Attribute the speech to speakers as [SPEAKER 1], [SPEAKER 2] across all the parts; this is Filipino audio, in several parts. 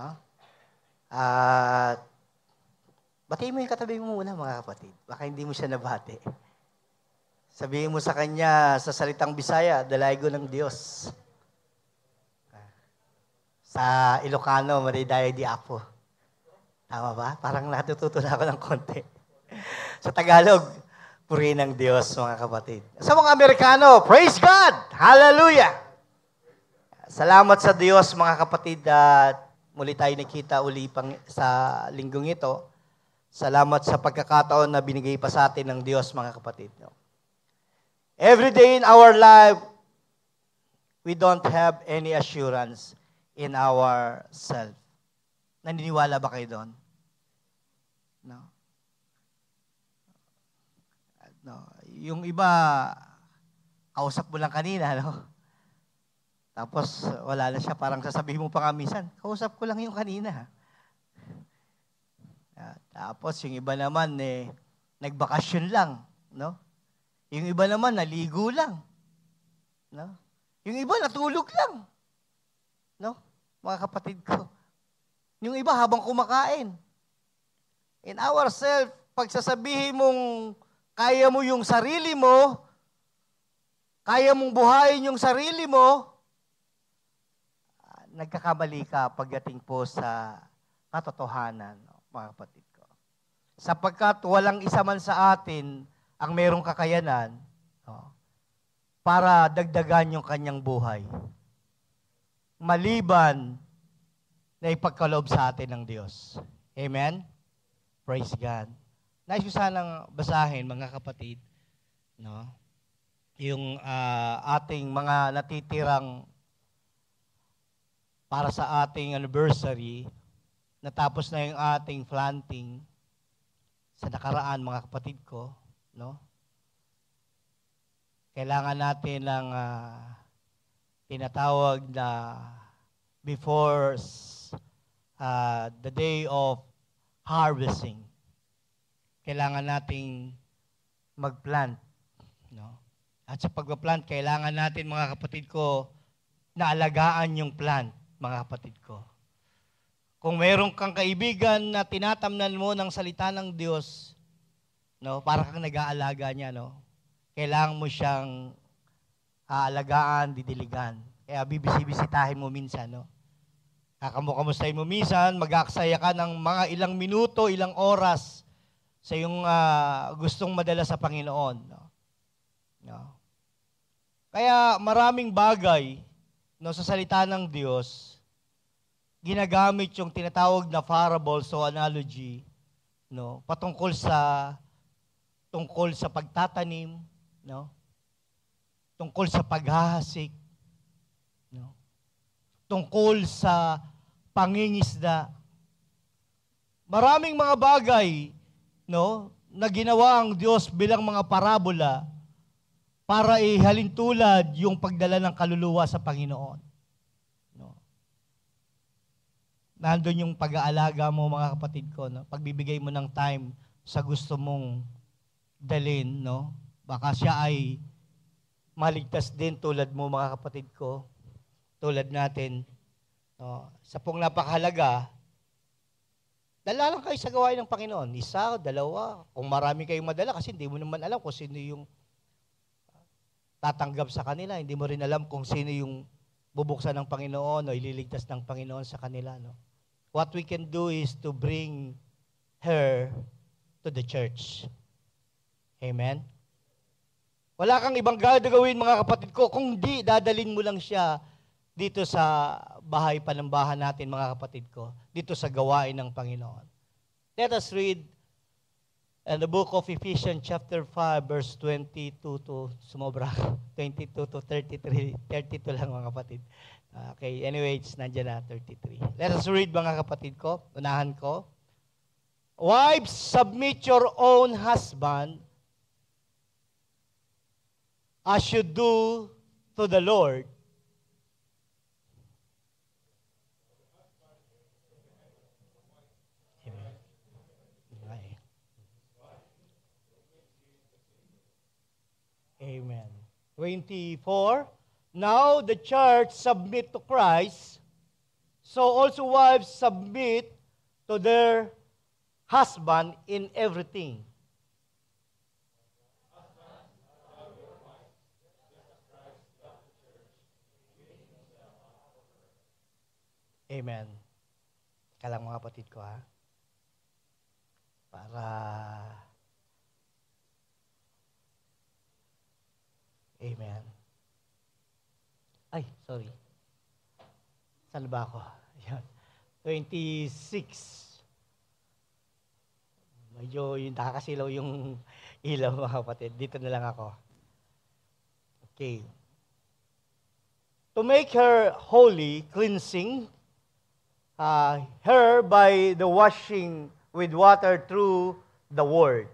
[SPEAKER 1] No? At uh, batiin mo yung katabi mo muna mga kapatid. Baka hindi mo siya nabati. Sabihin mo sa kanya sa salitang Bisaya, dalaygo ng Diyos. Sa Ilocano, Maridayo di Apo. Tama ba? Parang natututo na ako ng konti. sa Tagalog, puri ng Diyos mga kapatid. Sa mga Amerikano, praise God! Hallelujah! Salamat sa Diyos mga kapatid at muli tayo nakita uli pang sa linggong ito. Salamat sa pagkakataon na binigay pa sa atin ng Diyos, mga kapatid. No? Every day in our life, we don't have any assurance in our self. Naniniwala ba kayo doon? No. No, yung iba kausap mo lang kanina, no? Tapos wala na siya, parang sasabihin mo pa nga minsan, kausap ko lang yung kanina. Uh, tapos yung iba naman, eh, nagbakasyon lang. No? Yung iba naman, naligo lang. No? Yung iba, natulog lang. No? Mga kapatid ko. Yung iba, habang kumakain. In ourselves, pagsasabihin mong kaya mo yung sarili mo, kaya mong buhayin yung sarili mo, nagkakamali ka pagdating po sa katotohanan, mga kapatid ko. Sapagkat walang isa man sa atin ang mayroong kakayanan no, para dagdagan yung kanyang buhay. Maliban na ipagkaloob sa atin ng Diyos. Amen? Praise God. Nais ko sanang basahin, mga kapatid, no? yung uh, ating mga natitirang para sa ating anniversary, natapos na yung ating planting sa nakaraan mga kapatid ko, no? Kailangan natin ng uh, tinatawag na before uh, the day of harvesting. Kailangan nating magplant, no? At sa pagpa-plant, kailangan natin mga kapatid ko naalagaan yung plant mga kapatid ko. Kung mayroon kang kaibigan na tinatamnan mo ng salita ng Diyos, no, para kang nag-aalaga niya, no, kailangan mo siyang aalagaan, didiligan. Kaya bibisibisitahin mo minsan, no? Kakamukamustahin mo minsan, mag-aaksaya ka ng mga ilang minuto, ilang oras sa iyong uh, gustong madala sa Panginoon. No? no? Kaya maraming bagay no, sa salita ng Diyos ginagamit yung tinatawag na parable so analogy no patungkol sa tungkol sa pagtatanim no tungkol sa paghahasik no tungkol sa pangingisda maraming mga bagay no na ginawa ang Diyos bilang mga parabola para ihalintulad yung pagdala ng kaluluwa sa Panginoon nandun yung pag-aalaga mo mga kapatid ko, no? pagbibigay mo ng time sa gusto mong dalin, no? baka siya ay maligtas din tulad mo mga kapatid ko, tulad natin. No? Sa pong napakahalaga, dala lang kayo sa gawain ng Panginoon. Isa, dalawa, kung marami kayong madala kasi hindi mo naman alam kung sino yung tatanggap sa kanila. Hindi mo rin alam kung sino yung bubuksan ng Panginoon o ililigtas ng Panginoon sa kanila. No? what we can do is to bring her to the church. Amen? Wala kang ibang gagawin mga kapatid ko, kung di dadalin mo lang siya dito sa bahay panambahan natin mga kapatid ko, dito sa gawain ng Panginoon. Let us read in the book of Ephesians chapter 5 verse 22 to sumobra 22 to 33 32 lang mga kapatid. Okay, NUH, nandiyan na, 33. Let us read mga kapatid ko, unahan ko. Wives, submit your own husband as you do to the Lord. Amen. 24. Now the church submit to Christ, so also wives submit to their husband in everything. Amen. Kalang mga kapatid ko ha. Para Amen. Ay, sorry. Saan ba ako? Ayan. 26. Medyo yung nakakasilaw yung ilaw mga kapatid. Dito na lang ako. Okay. To make her holy, cleansing uh, her by the washing with water through the word.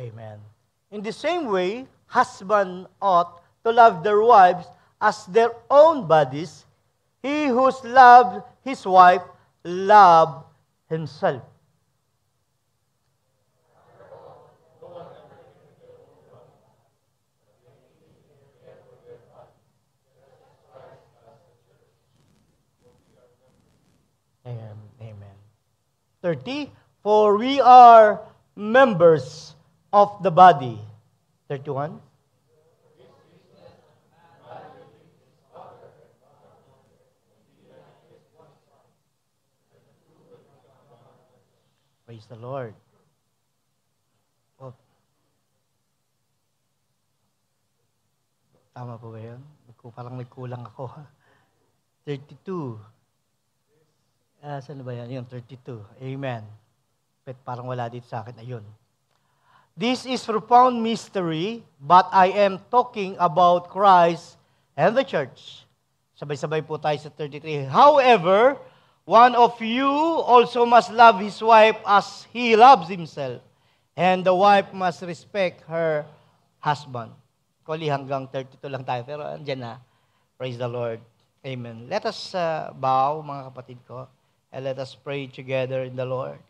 [SPEAKER 1] Amen. In the same way, husband ought to love their wives as their own bodies. He who loves his wife loves himself. Amen. Amen. 30. For we are members of the body. 31. Praise the Lord. Oh. Tama po ba yun? Parang nagkulang ako. 32. Uh, ah, saan ba yan? Yung 32. Amen. But parang wala dito sa akin. Ayun. This is profound mystery, but I am talking about Christ and the church. Sabay-sabay po tayo sa 33. However, one of you also must love his wife as he loves himself, and the wife must respect her husband. Kuli hanggang 32 lang tayo, pero andyan na. Praise the Lord. Amen. Let us uh, bow, mga kapatid ko, and let us pray together in the Lord.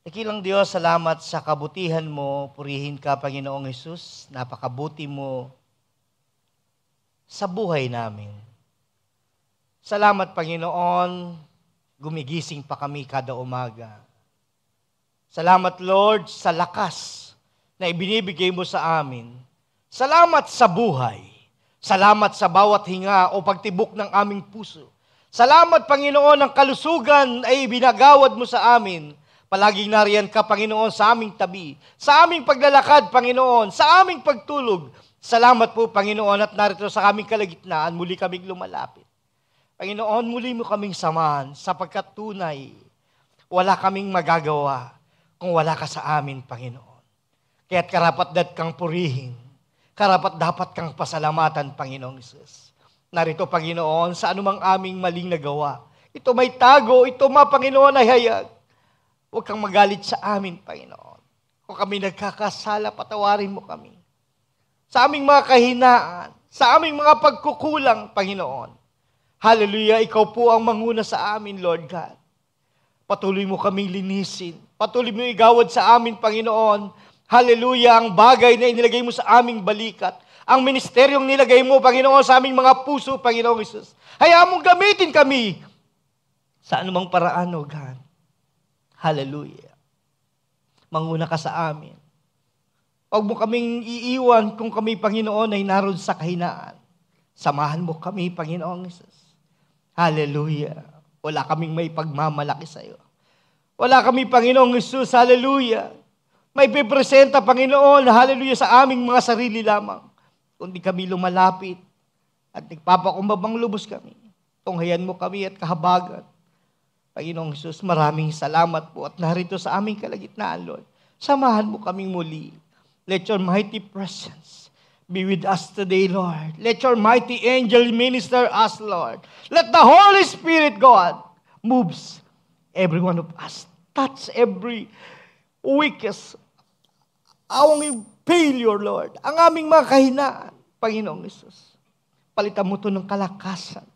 [SPEAKER 1] Dakilang Diyos, salamat sa kabutihan mo. Purihin ka, Panginoong Yesus. Napakabuti mo sa buhay namin. Salamat, Panginoon. Gumigising pa kami kada umaga. Salamat, Lord, sa lakas na ibinibigay mo sa amin. Salamat sa buhay. Salamat sa bawat hinga o pagtibok ng aming puso. Salamat, Panginoon, ang kalusugan ay binagawad mo sa amin Palaging nariyan ka, Panginoon, sa aming tabi, sa aming paglalakad, Panginoon, sa aming pagtulog. Salamat po, Panginoon, at narito sa aming kalagitnaan, muli kaming lumalapit. Panginoon, muli mo kaming samahan sapagkat tunay, wala kaming magagawa kung wala ka sa amin, Panginoon. Kaya't karapat dat kang purihin, karapat dapat kang pasalamatan, Panginoong Isus. Narito, Panginoon, sa anumang aming maling nagawa, ito may tago, ito ma, Panginoon, ay hayag. Huwag kang magalit sa amin, Panginoon. Kung kami nagkakasala, patawarin mo kami. Sa aming mga kahinaan, sa aming mga pagkukulang, Panginoon. Hallelujah, Ikaw po ang manguna sa amin, Lord God. Patuloy mo kaming linisin. Patuloy mo igawad sa amin, Panginoon. Hallelujah, ang bagay na inilagay mo sa aming balikat. Ang ministeryong nilagay mo, Panginoon, sa aming mga puso, Panginoong Isus. Hayaan mong gamitin kami sa anumang paraan, O God. Hallelujah. Manguna ka sa amin. Huwag mo kaming iiwan kung kami, Panginoon, ay naroon sa kahinaan. Samahan mo kami, Panginoong Jesus. Hallelujah. Wala kaming may pagmamalaki sa iyo. Wala kami, Panginoong Jesus. Hallelujah. May pipresenta, Panginoon, hallelujah, sa aming mga sarili lamang. Kundi kami lumalapit at nagpapakumbabang lubos kami. Tunghayan mo kami at kahabagan Panginoong Jesus, maraming salamat po at narito sa aming kalagitnaan, Lord. Samahan mo kaming muli. Let your mighty presence be with us today, Lord. Let your mighty angel minister us, Lord. Let the Holy Spirit, God, moves every one of us. Touch every weakest, awang failure, Lord. Ang aming mga kahinaan, Panginoong Jesus. Palitan mo to ng kalakasan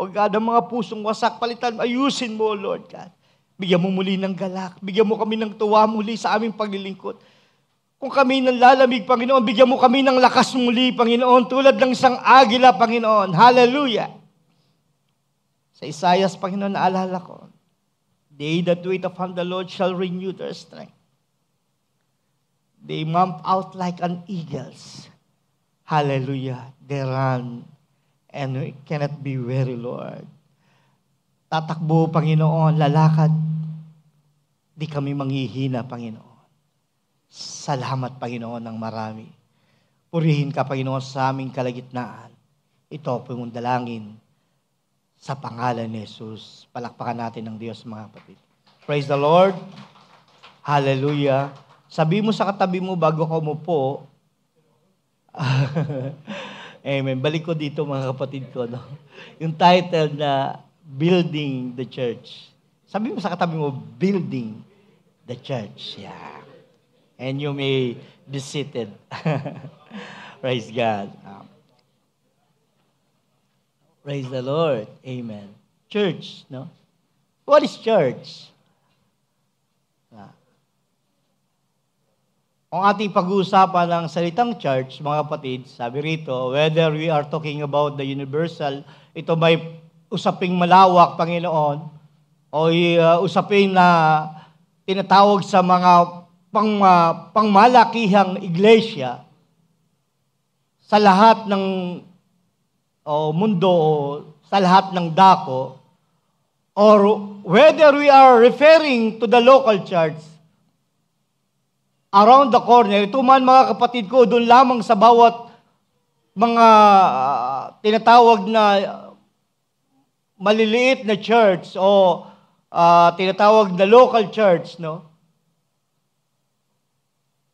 [SPEAKER 1] o God, ang mga pusong wasak, palitan, ayusin mo, Lord God. Bigyan mo muli ng galak. Bigyan mo kami ng tuwa muli sa aming paglilingkod. Kung kami nang lalamig, Panginoon, bigyan mo kami ng lakas muli, Panginoon, tulad ng isang agila, Panginoon. Hallelujah! Sa Isayas, Panginoon, naalala ko, They that wait upon the Lord shall renew their strength. They mount out like an eagles. Hallelujah! They run and we cannot be weary, Lord. Tatakbo, Panginoon, lalakad. Di kami manghihina, Panginoon. Salamat, Panginoon, ng marami. Purihin ka, Panginoon, sa aming kalagitnaan. Ito po yung dalangin sa pangalan ni Jesus. Palakpakan natin ng Diyos, mga kapatid. Praise the Lord. Hallelujah. Sabi mo sa katabi mo bago ka umupo, Amen. Balik ko dito mga kapatid ko. No? Yung title na Building the Church. Sabi mo sa katabi mo, Building the Church. Yeah. And you may be seated. Praise God. Um, praise the Lord. Amen. Church, no? What is church? Ang ating pag-uusapan ng salitang church, mga kapatid, sabi rito, whether we are talking about the universal, ito may usaping malawak, Panginoon, o uh, usapin na tinatawag sa mga pang, uh, pangmalakihang iglesia sa lahat ng o mundo o sa lahat ng dako or whether we are referring to the local church around the corner. Ito man mga kapatid ko, doon lamang sa bawat mga uh, tinatawag na maliliit na church o uh, tinatawag na local church, no?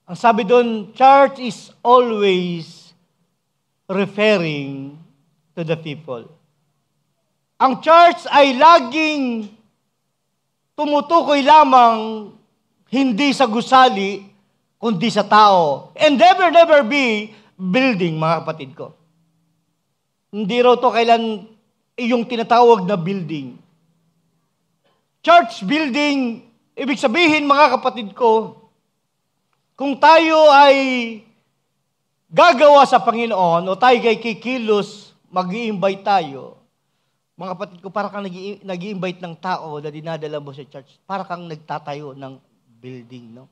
[SPEAKER 1] Ang sabi doon, church is always referring to the people. Ang church ay laging tumutukoy lamang hindi sa gusali, kundi sa tao. Endeavor never be building, mga kapatid ko. Hindi raw to kailan yung tinatawag na building. Church building, ibig sabihin mga kapatid ko, kung tayo ay gagawa sa Panginoon o tayo kay kikilos, mag invite tayo. Mga kapatid ko, para kang nag i invite ng tao na dinadala mo sa church, para kang nagtatayo ng building, no?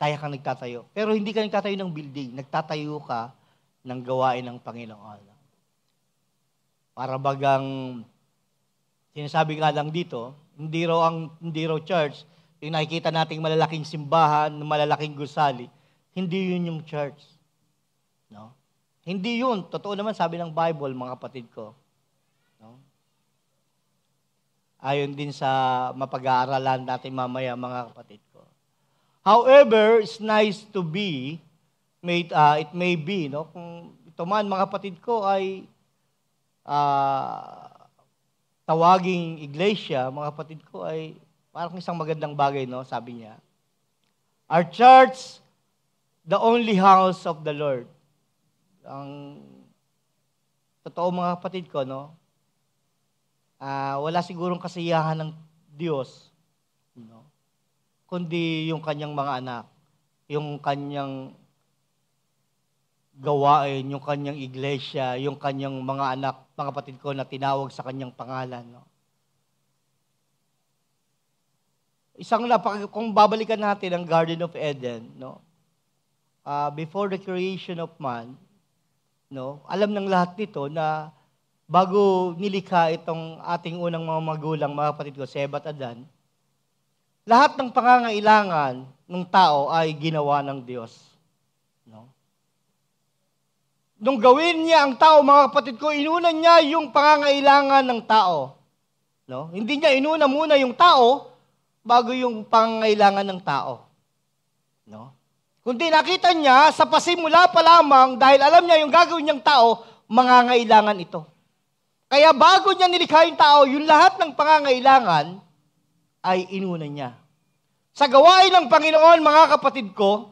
[SPEAKER 1] kaya kang nagtatayo. Pero hindi ka nagtatayo ng building, nagtatayo ka ng gawain ng Panginoon. Para bagang sinasabi nga lang dito, hindi raw ang hindi raw church, yung nakikita nating malalaking simbahan, malalaking gusali, hindi yun yung church. No? Hindi yun. Totoo naman sabi ng Bible, mga kapatid ko. No? Ayon din sa mapag-aaralan natin mamaya, mga kapatid However, it's nice to be, made uh, it may be, no? kung ito man mga kapatid ko ay uh, tawaging iglesia, mga kapatid ko ay parang isang magandang bagay, no? sabi niya. Our church, the only house of the Lord. Ang totoo mga kapatid ko, no? Uh, wala sigurong kasiyahan ng Diyos kundi yung kanyang mga anak, yung kanyang gawain, yung kanyang iglesia, yung kanyang mga anak, mga kapatid ko na tinawag sa kanyang pangalan. No? Isang napaka, kung babalikan natin ang Garden of Eden, no? Uh, before the creation of man, no? Alam ng lahat nito na bago nilikha itong ating unang mga magulang, mga kapatid ko, Seba at Adan, lahat ng pangangailangan ng tao ay ginawa ng Diyos. No? Nung gawin niya ang tao, mga kapatid ko, inuna niya yung pangangailangan ng tao. No? Hindi niya inuna muna yung tao bago yung pangangailangan ng tao. No? Kundi nakita niya sa pasimula pa lamang dahil alam niya yung gagawin niyang tao, mangangailangan ito. Kaya bago niya nilikha yung tao, yung lahat ng pangangailangan ay inuna niya. Sa gawain ng Panginoon, mga kapatid ko,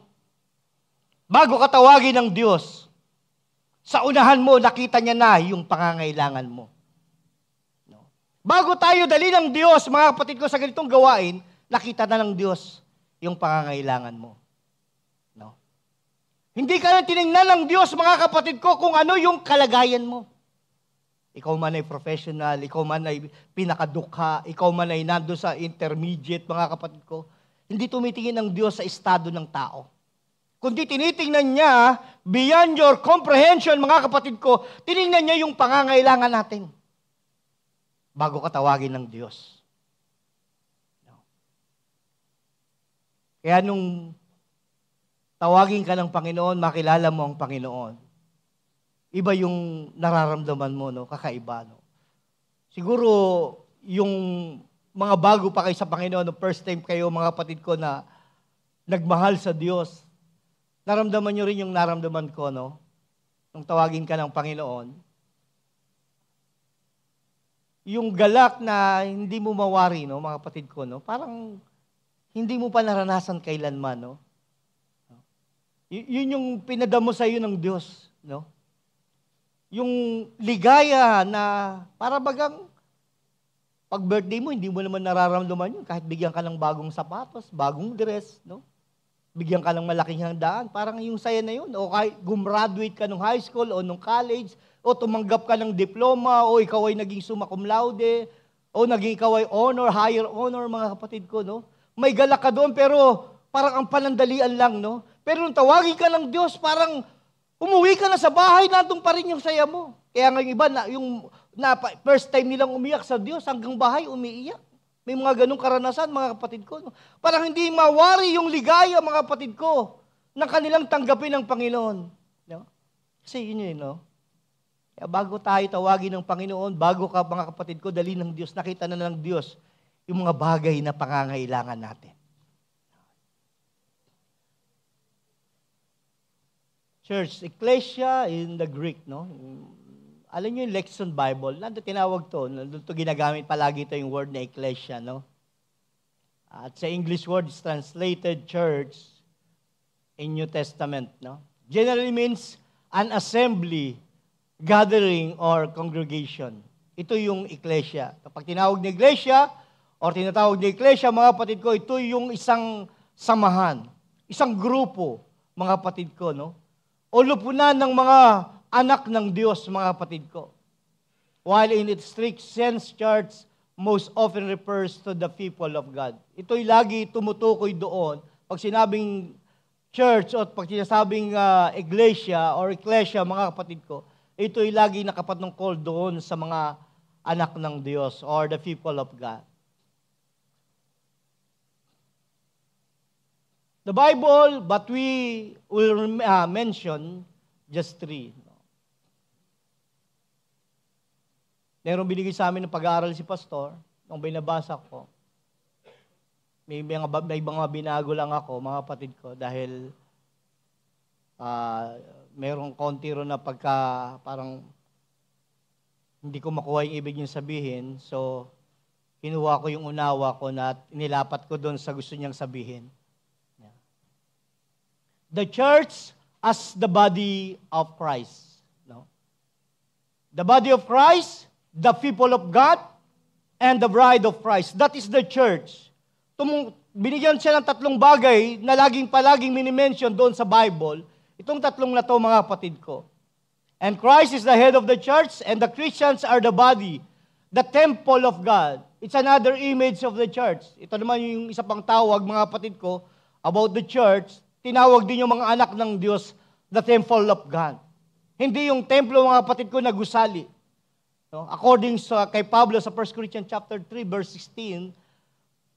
[SPEAKER 1] bago ka tawagin ng Diyos, sa unahan mo, nakita niya na yung pangangailangan mo. No? Bago tayo dali ng Diyos, mga kapatid ko, sa ganitong gawain, nakita na ng Diyos yung pangangailangan mo. No? Hindi ka na tinignan ng Diyos, mga kapatid ko, kung ano yung kalagayan mo. Ikaw man ay professional, ikaw man ay pinakadukha, ikaw man ay nando sa intermediate, mga kapatid ko hindi tumitingin ang Diyos sa estado ng tao. Kundi tinitingnan niya, beyond your comprehension, mga kapatid ko, tiningnan niya yung pangangailangan natin bago ka tawagin ng Diyos. Kaya nung tawagin ka ng Panginoon, makilala mo ang Panginoon. Iba yung nararamdaman mo, no? kakaiba. No? Siguro, yung mga bago pa kayo sa Panginoon, first time kayo mga kapatid ko na nagmahal sa Diyos, naramdaman nyo rin yung naramdaman ko, no? Nung tawagin ka ng Panginoon. Yung galak na hindi mo mawari, no, mga kapatid ko, no? Parang hindi mo pa naranasan kailanman, no? Y- yun yung pinadamo sa iyo ng Diyos, no? Yung ligaya na para bagang pag birthday mo, hindi mo naman nararamdaman yun. Kahit bigyan ka ng bagong sapatos, bagong dress, no? Bigyan ka ng malaking handaan, parang yung saya na yun. O kahit gumraduate ka nung high school o nung college, o tumanggap ka ng diploma, o ikaw ay naging summa cum laude, o naging ikaw ay honor, higher honor, mga kapatid ko, no? May galak ka doon, pero parang ang panandalian lang, no? Pero nung tawagin ka ng Diyos, parang umuwi ka na sa bahay, nandun pa rin yung saya mo. Kaya ngayon iba, na, yung na first time nilang umiyak sa Diyos, hanggang bahay umiiyak. May mga ganong karanasan, mga kapatid ko. Parang hindi mawari yung ligaya, mga kapatid ko, na kanilang tanggapin ng Panginoon. No? Kasi yun yun, no? Kaya bago tayo tawagin ng Panginoon, bago ka, mga kapatid ko, dali ng Diyos, nakita na ng Diyos yung mga bagay na pangangailangan natin. Church, ecclesia in the Greek, no? alam niyo yung Lexon Bible, nandito tinawag to, nandito ginagamit palagi to yung word na ecclesia, no? At sa English word, it's translated church in New Testament, no? Generally means an assembly, gathering, or congregation. Ito yung ecclesia. Kapag tinawag na ecclesia, or tinatawag na ecclesia, mga kapatid ko, ito yung isang samahan, isang grupo, mga kapatid ko, no? O lupunan ng mga anak ng Diyos, mga kapatid ko. While in its strict sense, church most often refers to the people of God. Ito'y lagi tumutukoy doon. Pag sinabing church o pag sinasabing uh, iglesia or ecclesia, mga kapatid ko, ito'y lagi nakapatungkol doon sa mga anak ng Diyos or the people of God. The Bible, but we will uh, mention just three. Merong binigay sa amin ng pag-aaral si pastor, nung binabasa ko, may, may, may mga binago lang ako, mga kapatid ko, dahil uh, merong konti ro na pagka parang hindi ko makuha yung ibig niyang sabihin. So, kinuha ko yung unawa ko na nilapat ko doon sa gusto niyang sabihin. The church as the body of Christ. No? The body of Christ the people of God, and the bride of Christ. That is the church. Tumung, binigyan siya ng tatlong bagay na laging palaging minimension doon sa Bible. Itong tatlong na to, mga kapatid ko. And Christ is the head of the church, and the Christians are the body, the temple of God. It's another image of the church. Ito naman yung isa pang tawag, mga kapatid ko, about the church. Tinawag din yung mga anak ng Diyos, the temple of God. Hindi yung templo, mga kapatid ko, na gusali. No? According sa kay Pablo sa 1 Corinthians chapter 3 verse 16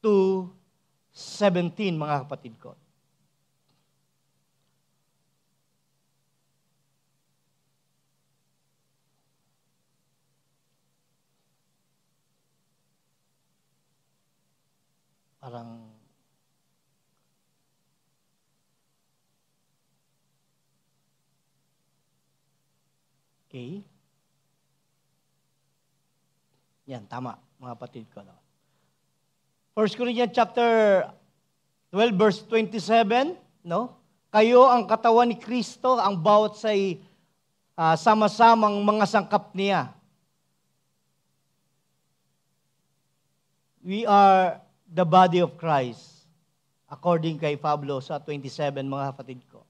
[SPEAKER 1] to 17 mga kapatid ko. Parang Okay. Yan, tama, mga kapatid ko. No? 1 Corinthians chapter 12 verse 27, no? Kayo ang katawan ni Kristo, ang bawat sa uh, ah, sama-samang mga sangkap niya. We are the body of Christ according kay Pablo sa 27 mga kapatid ko.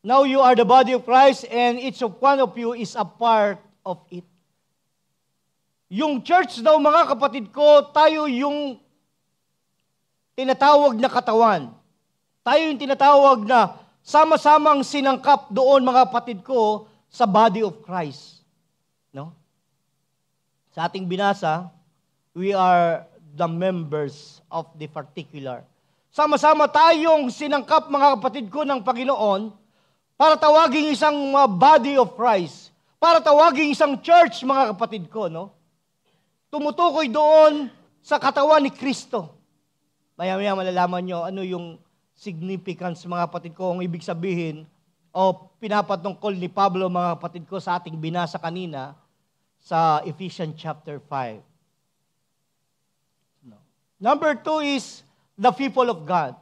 [SPEAKER 1] Now you are the body of Christ and each of one of you is a part of it. Yung church daw mga kapatid ko, tayo yung tinatawag na katawan. Tayo yung tinatawag na sama-samang sinangkap doon mga kapatid ko sa body of Christ. No? Sa ating binasa, we are the members of the particular. Sama-sama tayong sinangkap mga kapatid ko ng Panginoon para tawaging isang uh, body of Christ, para tawaging isang church mga kapatid ko, no? tumutukoy doon sa katawan ni Kristo. Maya-maya malalaman nyo ano yung significance, mga kapatid ko, ang ibig sabihin o pinapatungkol ni Pablo, mga kapatid ko, sa ating binasa kanina sa Ephesians chapter 5. No. Number two is the people of God.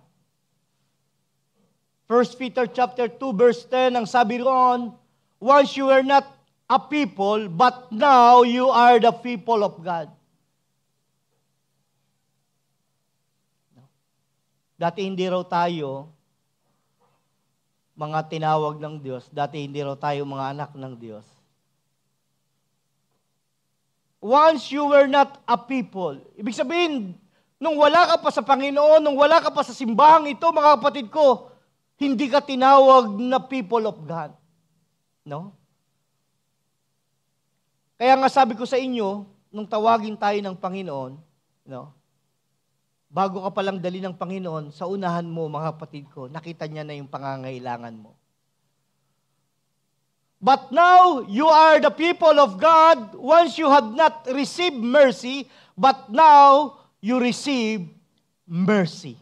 [SPEAKER 1] 1 Peter chapter 2 verse 10 ang sabi roon, once you were not a people, but now you are the people of God. Dati hindi raw tayo mga tinawag ng Diyos. Dati hindi raw tayo mga anak ng Diyos. Once you were not a people. Ibig sabihin, nung wala ka pa sa Panginoon, nung wala ka pa sa simbahang ito, mga kapatid ko, hindi ka tinawag na people of God. No? Kaya nga sabi ko sa inyo, nung tawagin tayo ng Panginoon, no? bago ka palang dali ng Panginoon, sa unahan mo, mga kapatid ko, nakita niya na yung pangangailangan mo. But now, you are the people of God once you had not received mercy, but now, you receive mercy.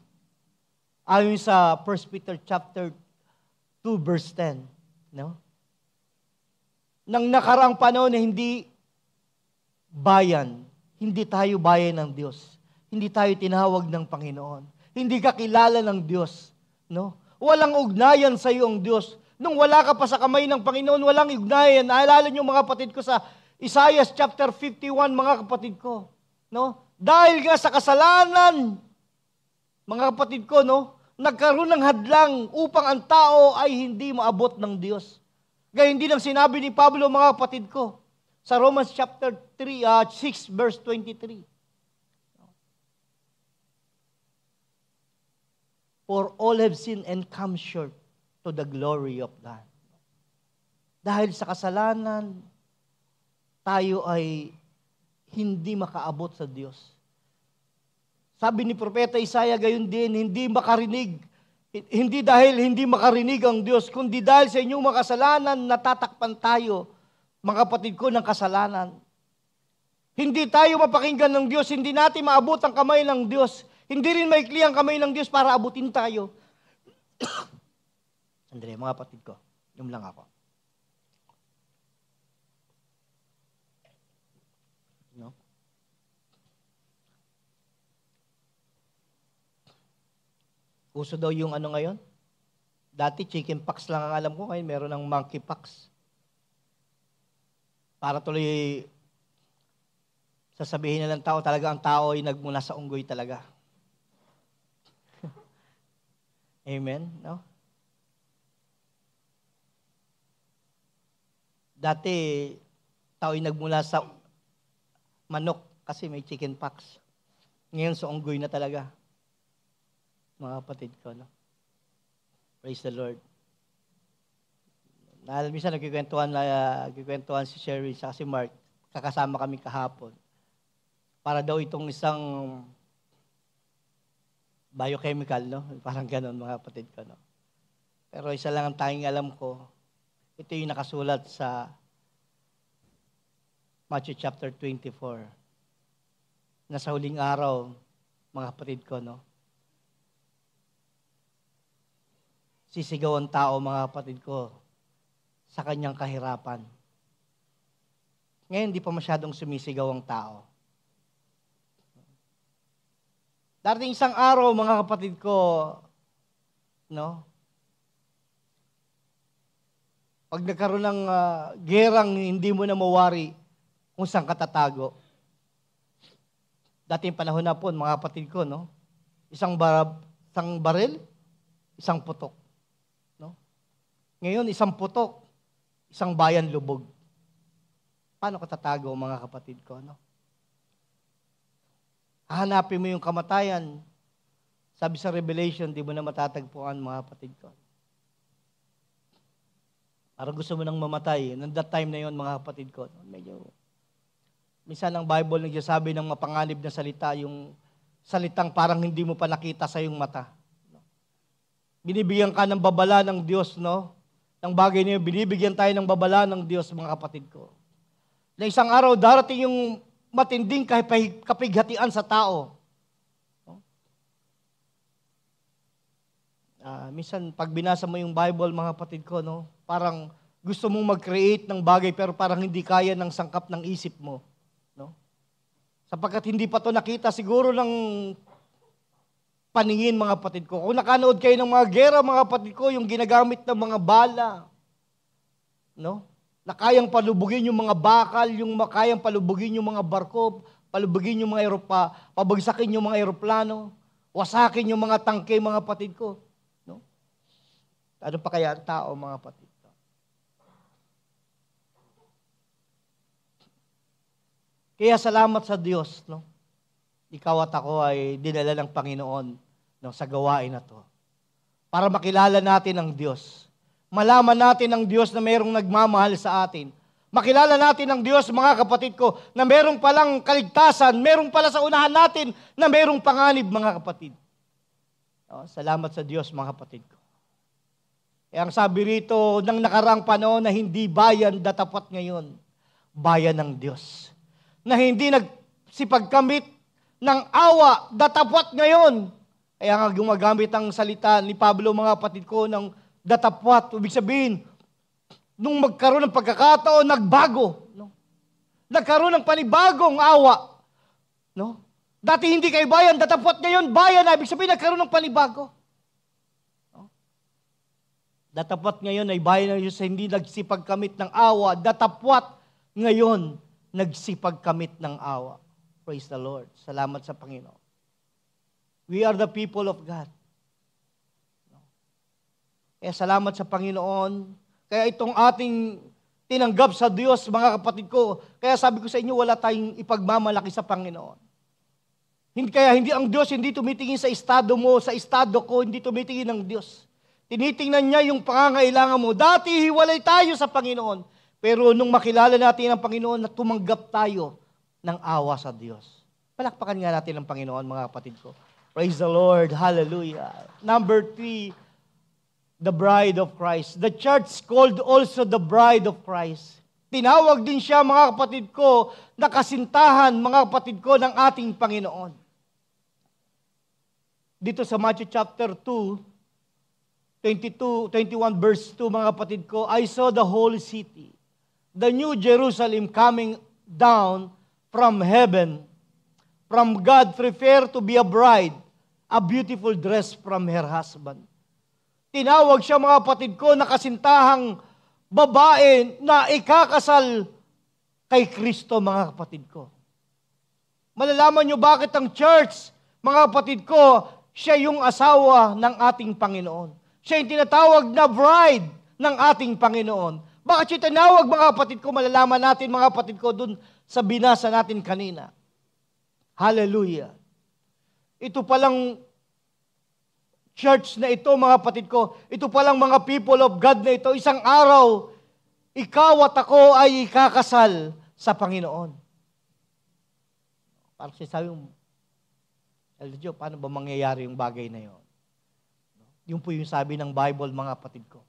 [SPEAKER 1] Ayon sa 1 Peter chapter 2, verse 10. No? ng nakaraang panahon na hindi bayan. Hindi tayo bayan ng Diyos. Hindi tayo tinawag ng Panginoon. Hindi ka kilala ng Diyos. No? Walang ugnayan sa iyo ang Diyos. Nung wala ka pa sa kamay ng Panginoon, walang ugnayan. Naalala niyo mga kapatid ko sa Isaiah chapter 51, mga kapatid ko. No? Dahil nga sa kasalanan, mga kapatid ko, no? nagkaroon ng hadlang upang ang tao ay hindi maabot ng Diyos. Gayun hindi ang sinabi ni Pablo, mga kapatid ko, sa Romans chapter 3, uh, 6 verse 23. For all have sinned and come short to the glory of God. Dahil sa kasalanan, tayo ay hindi makaabot sa Diyos. Sabi ni Propeta Isaiah gayon din, hindi makarinig hindi dahil hindi makarinig ang Diyos, kundi dahil sa inyong makasalanan, natatakpan tayo, mga kapatid ko, ng kasalanan. Hindi tayo mapakinggan ng Diyos, hindi natin maabot ang kamay ng Diyos. Hindi rin maikli ang kamay ng Diyos para abutin tayo. Andre, mga kapatid ko, yun lang ako. Uso daw yung ano ngayon? Dati chicken pox lang ang alam ko, ngayon meron ng monkey pox. Para tuloy sasabihin na ng tao, talaga ang tao ay nagmula sa unggoy talaga. Amen? No? Dati, tao ay nagmula sa manok kasi may chicken pox. Ngayon sa unggoy na talaga mga kapatid ko. No? Praise the Lord. Nahal, minsan nagkikwentuhan, uh, nagkikwentuhan si Sherry sa si Mark. Kakasama kami kahapon. Para daw itong isang biochemical, no? Parang ganun, mga kapatid ko, no? Pero isa lang ang tanging alam ko, ito yung nakasulat sa Matthew chapter 24. Na sa huling araw, mga kapatid ko, no? sisigaw ang tao, mga kapatid ko, sa kanyang kahirapan. Ngayon, hindi pa masyadong sumisigaw ang tao. Darating isang araw, mga kapatid ko, no? Pag nagkaroon ng uh, gerang hindi mo na mawari kung saan katatago. Dating panahon na po, mga kapatid ko, no? Isang, barab, isang baril, isang putok. Ngayon, isang putok, isang bayan lubog. Paano ka tatago, mga kapatid ko? No? Hanapin mo yung kamatayan. Sabi sa Revelation, di mo na matatagpuan, mga kapatid ko. Parang gusto mo nang mamatay. And that time na yon mga kapatid ko, medyo... Minsan ang Bible nagsasabi ng mapanganib na salita, yung salitang parang hindi mo pa nakita sa iyong mata. Binibigyan ka ng babala ng Diyos, no? ng bagay niyo, yun. Binibigyan tayo ng babala ng Diyos, mga kapatid ko. Na isang araw, darating yung matinding kapighatian sa tao. Uh, minsan, pag binasa mo yung Bible, mga kapatid ko, no, parang gusto mong mag-create ng bagay pero parang hindi kaya ng sangkap ng isip mo. No? Sapagkat hindi pa to nakita siguro ng paningin mga kapatid ko. Kung nakanood kayo ng mga gera mga kapatid ko, yung ginagamit ng mga bala, no? na kayang palubugin yung mga bakal, yung makayang palubugin yung mga barko, palubugin yung mga aeropa, pabagsakin yung mga aeroplano, wasakin yung mga tangke mga kapatid ko. No? Ano pa kaya ang tao mga kapatid? Kaya salamat sa Diyos, no? Ikaw at ako ay dinala ng Panginoon no, sa gawain na to. Para makilala natin ang Diyos. Malaman natin ang Diyos na mayroong nagmamahal sa atin. Makilala natin ang Diyos, mga kapatid ko, na mayroong palang kaligtasan, mayroong pala sa unahan natin na mayroong panganib, mga kapatid. No, salamat sa Diyos, mga kapatid ko. Eh, ang sabi rito, nang nakarang panahon na hindi bayan datapat ngayon, bayan ng Diyos. Na hindi nagsipagkamit ng awa datapat ngayon, kaya nga gumagamit ang salita ni Pablo, mga kapatid ko, ng datapwat. Ibig sabihin, nung magkaroon ng pagkakataon, nagbago. No? Nagkaroon ng panibagong awa. No? Dati hindi kayo bayan, datapwat ngayon, bayan na. Ibig sabihin, nagkaroon ng panibago. No? Datapwat ngayon ay bayan ng Diyos, hindi nagsipag ng awa. Datapwat ngayon, nagsipag ng awa. Praise the Lord. Salamat sa Panginoon. We are the people of God. Kaya salamat sa Panginoon. Kaya itong ating tinanggap sa Diyos, mga kapatid ko, kaya sabi ko sa inyo, wala tayong ipagmamalaki sa Panginoon. Hindi, kaya hindi ang Diyos hindi tumitingin sa estado mo, sa estado ko, hindi tumitingin ang Diyos. Tinitingnan niya yung pangangailangan mo. Dati hiwalay tayo sa Panginoon. Pero nung makilala natin ang Panginoon na tumanggap tayo ng awa sa Diyos. Palakpakan nga natin ang Panginoon, mga kapatid ko. Praise the Lord. Hallelujah. Number three, the bride of Christ. The church called also the bride of Christ. Tinawag din siya, mga kapatid ko, na kasintahan, mga kapatid ko, ng ating Panginoon. Dito sa Matthew chapter 2, 22, 21 verse 2, mga kapatid ko, I saw the holy city, the new Jerusalem coming down from heaven, from God prepared to be a bride, a beautiful dress from her husband. Tinawag siya mga kapatid ko na kasintahang babae na ikakasal kay Kristo mga kapatid ko. Malalaman niyo bakit ang church, mga kapatid ko, siya yung asawa ng ating Panginoon. Siya yung tinatawag na bride ng ating Panginoon. Bakit siya tinawag mga kapatid ko? Malalaman natin mga kapatid ko dun sa binasa natin kanina. Hallelujah. Ito palang church na ito, mga patid ko, ito palang mga people of God na ito, isang araw, ikaw at ako ay ikakasal sa Panginoon. Parang sinasabi mo, Elder Joe, paano ba mangyayari yung bagay na yon? Yun po yung sabi ng Bible, mga patid ko.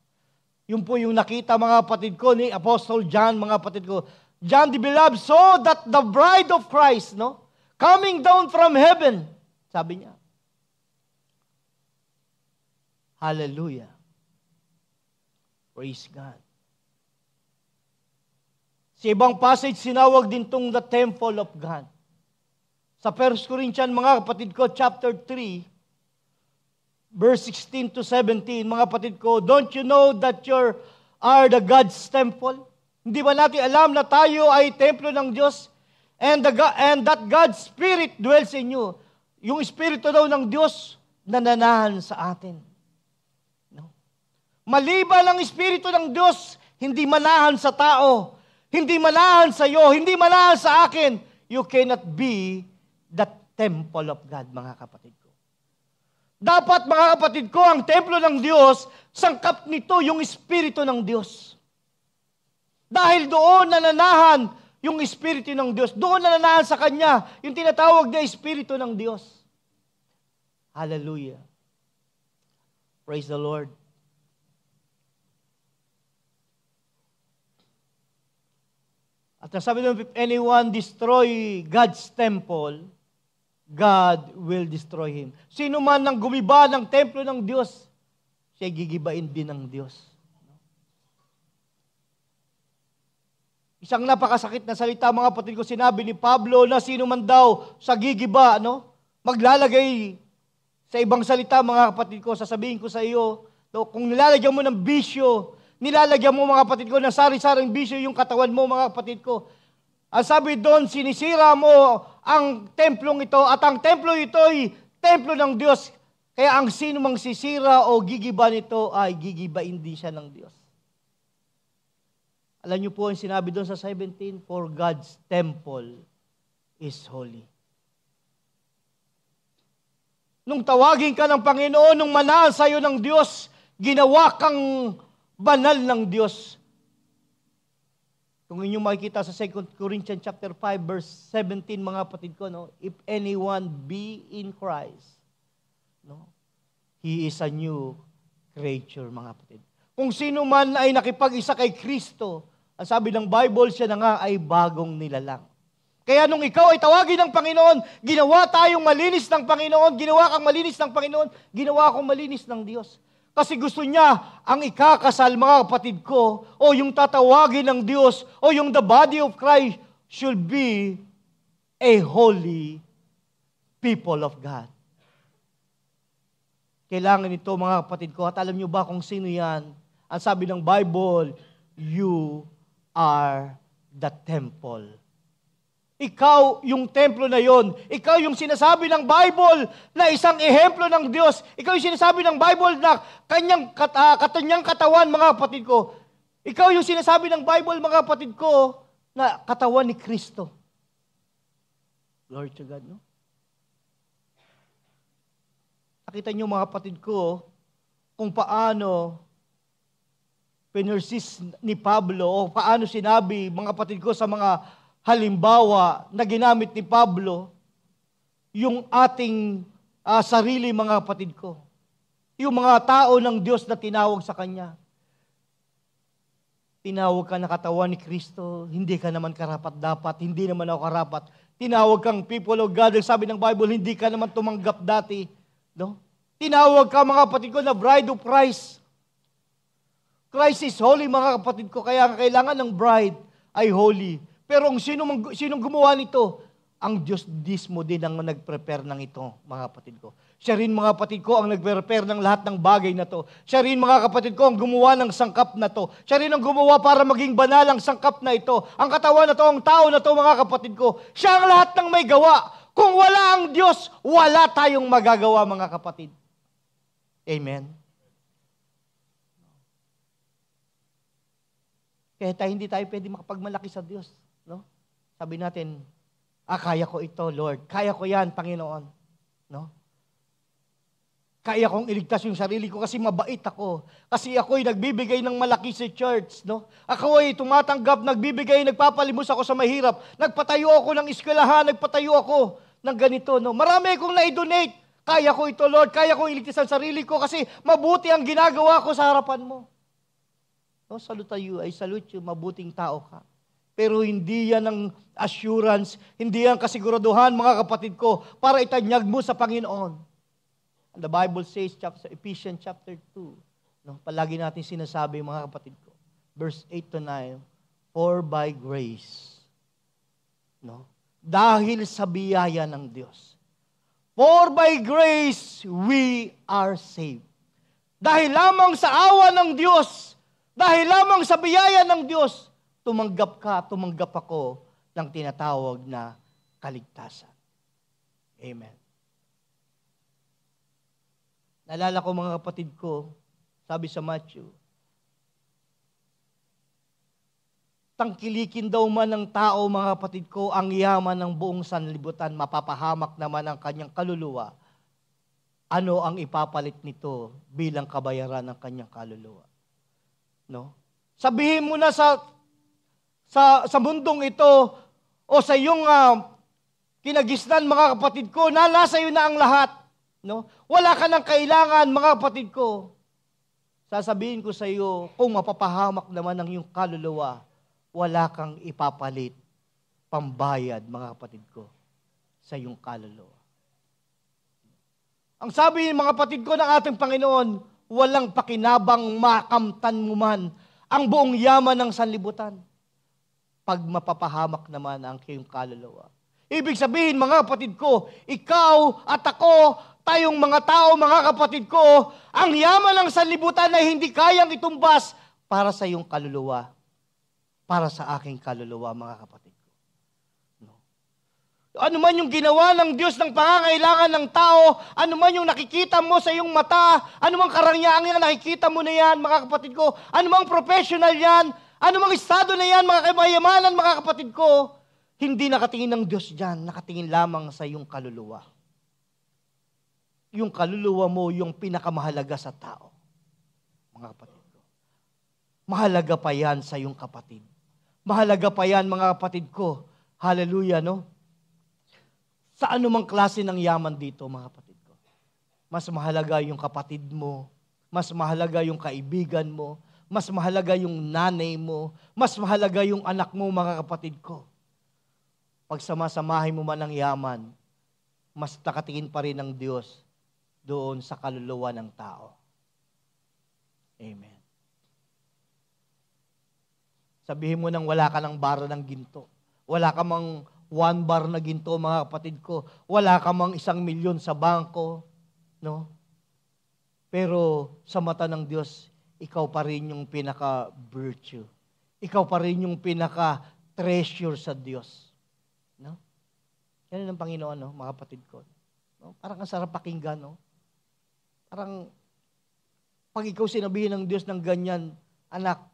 [SPEAKER 1] Yun po yung nakita, mga patid ko, ni Apostle John, mga patid ko. John the Beloved saw that the bride of Christ, no? Coming down from heaven, sabi niya, Hallelujah. Praise God. Sa ibang passage, sinawag din tong the temple of God. Sa 1 Corinthians, mga kapatid ko, chapter 3, verse 16 to 17, mga kapatid ko, don't you know that you are the God's temple? Hindi ba natin alam na tayo ay templo ng Diyos? And, the and that God's Spirit dwells in you yung Espiritu daw ng Diyos nananahan sa atin. No? Maliban ang Espiritu ng Diyos, hindi manahan sa tao, hindi manahan sa iyo, hindi manahan sa akin. You cannot be the temple of God, mga kapatid ko. Dapat, mga kapatid ko, ang templo ng Diyos, sangkap nito yung Espiritu ng Diyos. Dahil doon nananahan yung Espiritu ng Diyos. Doon nananahan sa Kanya yung tinatawag na Espiritu ng Diyos. Hallelujah. Praise the Lord. At nasabi doon, if anyone destroy God's temple, God will destroy him. Sino man ang gumiba ng templo ng Diyos, siya gigibain din ng Diyos. Isang napakasakit na salita, mga patid ko, sinabi ni Pablo na sino man daw sa gigiba, no? maglalagay sa ibang salita, mga kapatid ko, sasabihin ko sa iyo, no, kung nilalagyan mo ng bisyo, nilalagyan mo, mga kapatid ko, ng sari-saring bisyo yung katawan mo, mga kapatid ko, ang sabi doon, sinisira mo ang templong ito at ang templo ito ay templo ng Diyos. Kaya ang sino mang sisira o gigiba nito ay gigibain din siya ng Diyos. Alam niyo po ang sinabi doon sa 17, For God's temple is holy. Nung tawagin ka ng Panginoon, nung manal sa iyo ng Diyos, ginawa kang banal ng Diyos. Kung inyo makikita sa 2 Corinthians chapter 5 verse 17 mga kapatid ko no, if anyone be in Christ, no, he is a new creature mga kapatid. Kung sino man ay nakipag-isa kay Kristo, ang sabi ng Bible siya na nga ay bagong nilalang. Kaya nung ikaw ay tawagin ng Panginoon, ginawa tayong malinis ng Panginoon, ginawa kang malinis ng Panginoon, ginawa akong malinis ng Diyos. Kasi gusto niya ang ikakasal, mga kapatid ko, o yung tatawagin ng Diyos, o yung the body of Christ should be a holy people of God. Kailangan ito, mga kapatid ko, at alam niyo ba kung sino yan? Ang sabi ng Bible, you are the temple ikaw yung templo na yon. Ikaw yung sinasabi ng Bible na isang ehemplo ng Diyos. Ikaw yung sinasabi ng Bible na kanyang kat, uh, katanyang katawan, mga kapatid ko. Ikaw yung sinasabi ng Bible, mga kapatid ko, na katawan ni Kristo. Glory to God, no? Nakita niyo mga kapatid ko kung paano pinursis ni Pablo o paano sinabi mga kapatid ko sa mga halimbawa na ginamit ni Pablo yung ating uh, sarili mga kapatid ko. Yung mga tao ng Diyos na tinawag sa Kanya. Tinawag ka na katawan ni Kristo, hindi ka naman karapat-dapat, hindi naman ako karapat. Tinawag kang people of God, sabi ng Bible, hindi ka naman tumanggap dati. No? Tinawag ka mga kapatid ko na bride of Christ. Christ is holy mga kapatid ko, kaya ang kailangan ng bride ay holy. Pero ang sino, sinong gumawa nito? Ang Diyos mismo din ang nag-prepare ng ito, mga kapatid ko. Siya rin, mga kapatid ko, ang nag-prepare ng lahat ng bagay na to. Siya rin, mga kapatid ko, ang gumawa ng sangkap na to. Siya rin ang gumawa para maging banal ang sangkap na ito. Ang katawan na to, ang tao na to, mga kapatid ko. Siya ang lahat ng may gawa. Kung wala ang Diyos, wala tayong magagawa, mga kapatid. Amen? Kaya tayo hindi tayo pwede makapagmalaki sa Diyos. Sabi natin, ah, kaya ko ito, Lord. Kaya ko yan, Panginoon. No? Kaya kong iligtas yung sarili ko kasi mabait ako. Kasi ako'y nagbibigay ng malaki sa si church. No? Ako ay tumatanggap, nagbibigay, nagpapalimus ako sa mahirap. Nagpatayo ako ng eskwelahan, nagpatayo ako ng ganito. No? Marami kong na-donate. Kaya ko ito, Lord. Kaya kong iligtas ang sarili ko kasi mabuti ang ginagawa ko sa harapan mo. No, salute you. I salute you. Mabuting tao ka. Pero hindi yan ang assurance, hindi yan kasiguraduhan, mga kapatid ko, para itanyag mo sa Panginoon. And the Bible says, chapter, Ephesians chapter 2, no, palagi natin sinasabi, mga kapatid ko, verse 8 to 9, For by grace, no, dahil sa biyaya ng Diyos, For by grace, we are saved. Dahil lamang sa awa ng Diyos, dahil lamang sa biyaya ng Diyos, tumanggap ka, tumanggap ako ng tinatawag na kaligtasan. Amen. Nalala ko mga kapatid ko, sabi sa Matthew, tangkilikin daw man ng tao, mga kapatid ko, ang yaman ng buong sanlibutan, mapapahamak naman ang kanyang kaluluwa. Ano ang ipapalit nito bilang kabayaran ng kanyang kaluluwa? No? Sabihin mo na sa sa, sa mundong ito o sa iyong uh, kinagisnan, mga kapatid ko, nalasa nasa iyo na ang lahat. No? Wala ka ng kailangan, mga kapatid ko. Sasabihin ko sa iyo, kung mapapahamak naman ang iyong kaluluwa, wala kang ipapalit pambayad, mga kapatid ko, sa iyong kaluluwa. Ang sabi ng mga kapatid ko ng ating Panginoon, walang pakinabang makamtan mo man ang buong yaman ng sanlibutan pag mapapahamak naman ang iyong kaluluwa. Ibig sabihin, mga kapatid ko, ikaw at ako, tayong mga tao, mga kapatid ko, ang yaman ng sanlibutan na hindi kayang itumbas para sa iyong kaluluwa. Para sa aking kaluluwa, mga kapatid ko. No. Ano man yung ginawa ng Diyos ng pangangailangan ng tao, ano man yung nakikita mo sa iyong mata, ano mang karangyaan yan, nakikita mo na yan, mga kapatid ko, ano mang professional yan, ano mang estado na yan, mga kamayamanan, mga kapatid ko, hindi nakatingin ng Diyos dyan, nakatingin lamang sa iyong kaluluwa. Yung kaluluwa mo, yung pinakamahalaga sa tao. Mga kapatid ko. Mahalaga pa yan sa iyong kapatid. Mahalaga pa yan, mga kapatid ko. Hallelujah, no? Sa anumang klase ng yaman dito, mga kapatid ko. Mas mahalaga yung kapatid mo. Mas mahalaga yung kaibigan mo mas mahalaga yung nanay mo, mas mahalaga yung anak mo, mga kapatid ko. Pag samasamahin mo man ang yaman, mas takatingin pa rin ng Diyos doon sa kaluluwa ng tao. Amen. Sabihin mo nang wala ka ng bara ng ginto. Wala ka mang one bar na ginto, mga kapatid ko. Wala ka mang isang milyon sa bangko. No? Pero sa mata ng Diyos, ikaw pa rin yung pinaka-virtue. Ikaw pa rin yung pinaka-treasure sa Diyos. No? Yan ang Panginoon, no? mga kapatid ko. No? Parang ang sarap pakinggan. No? Parang pag ikaw sinabihin ng Diyos ng ganyan, anak,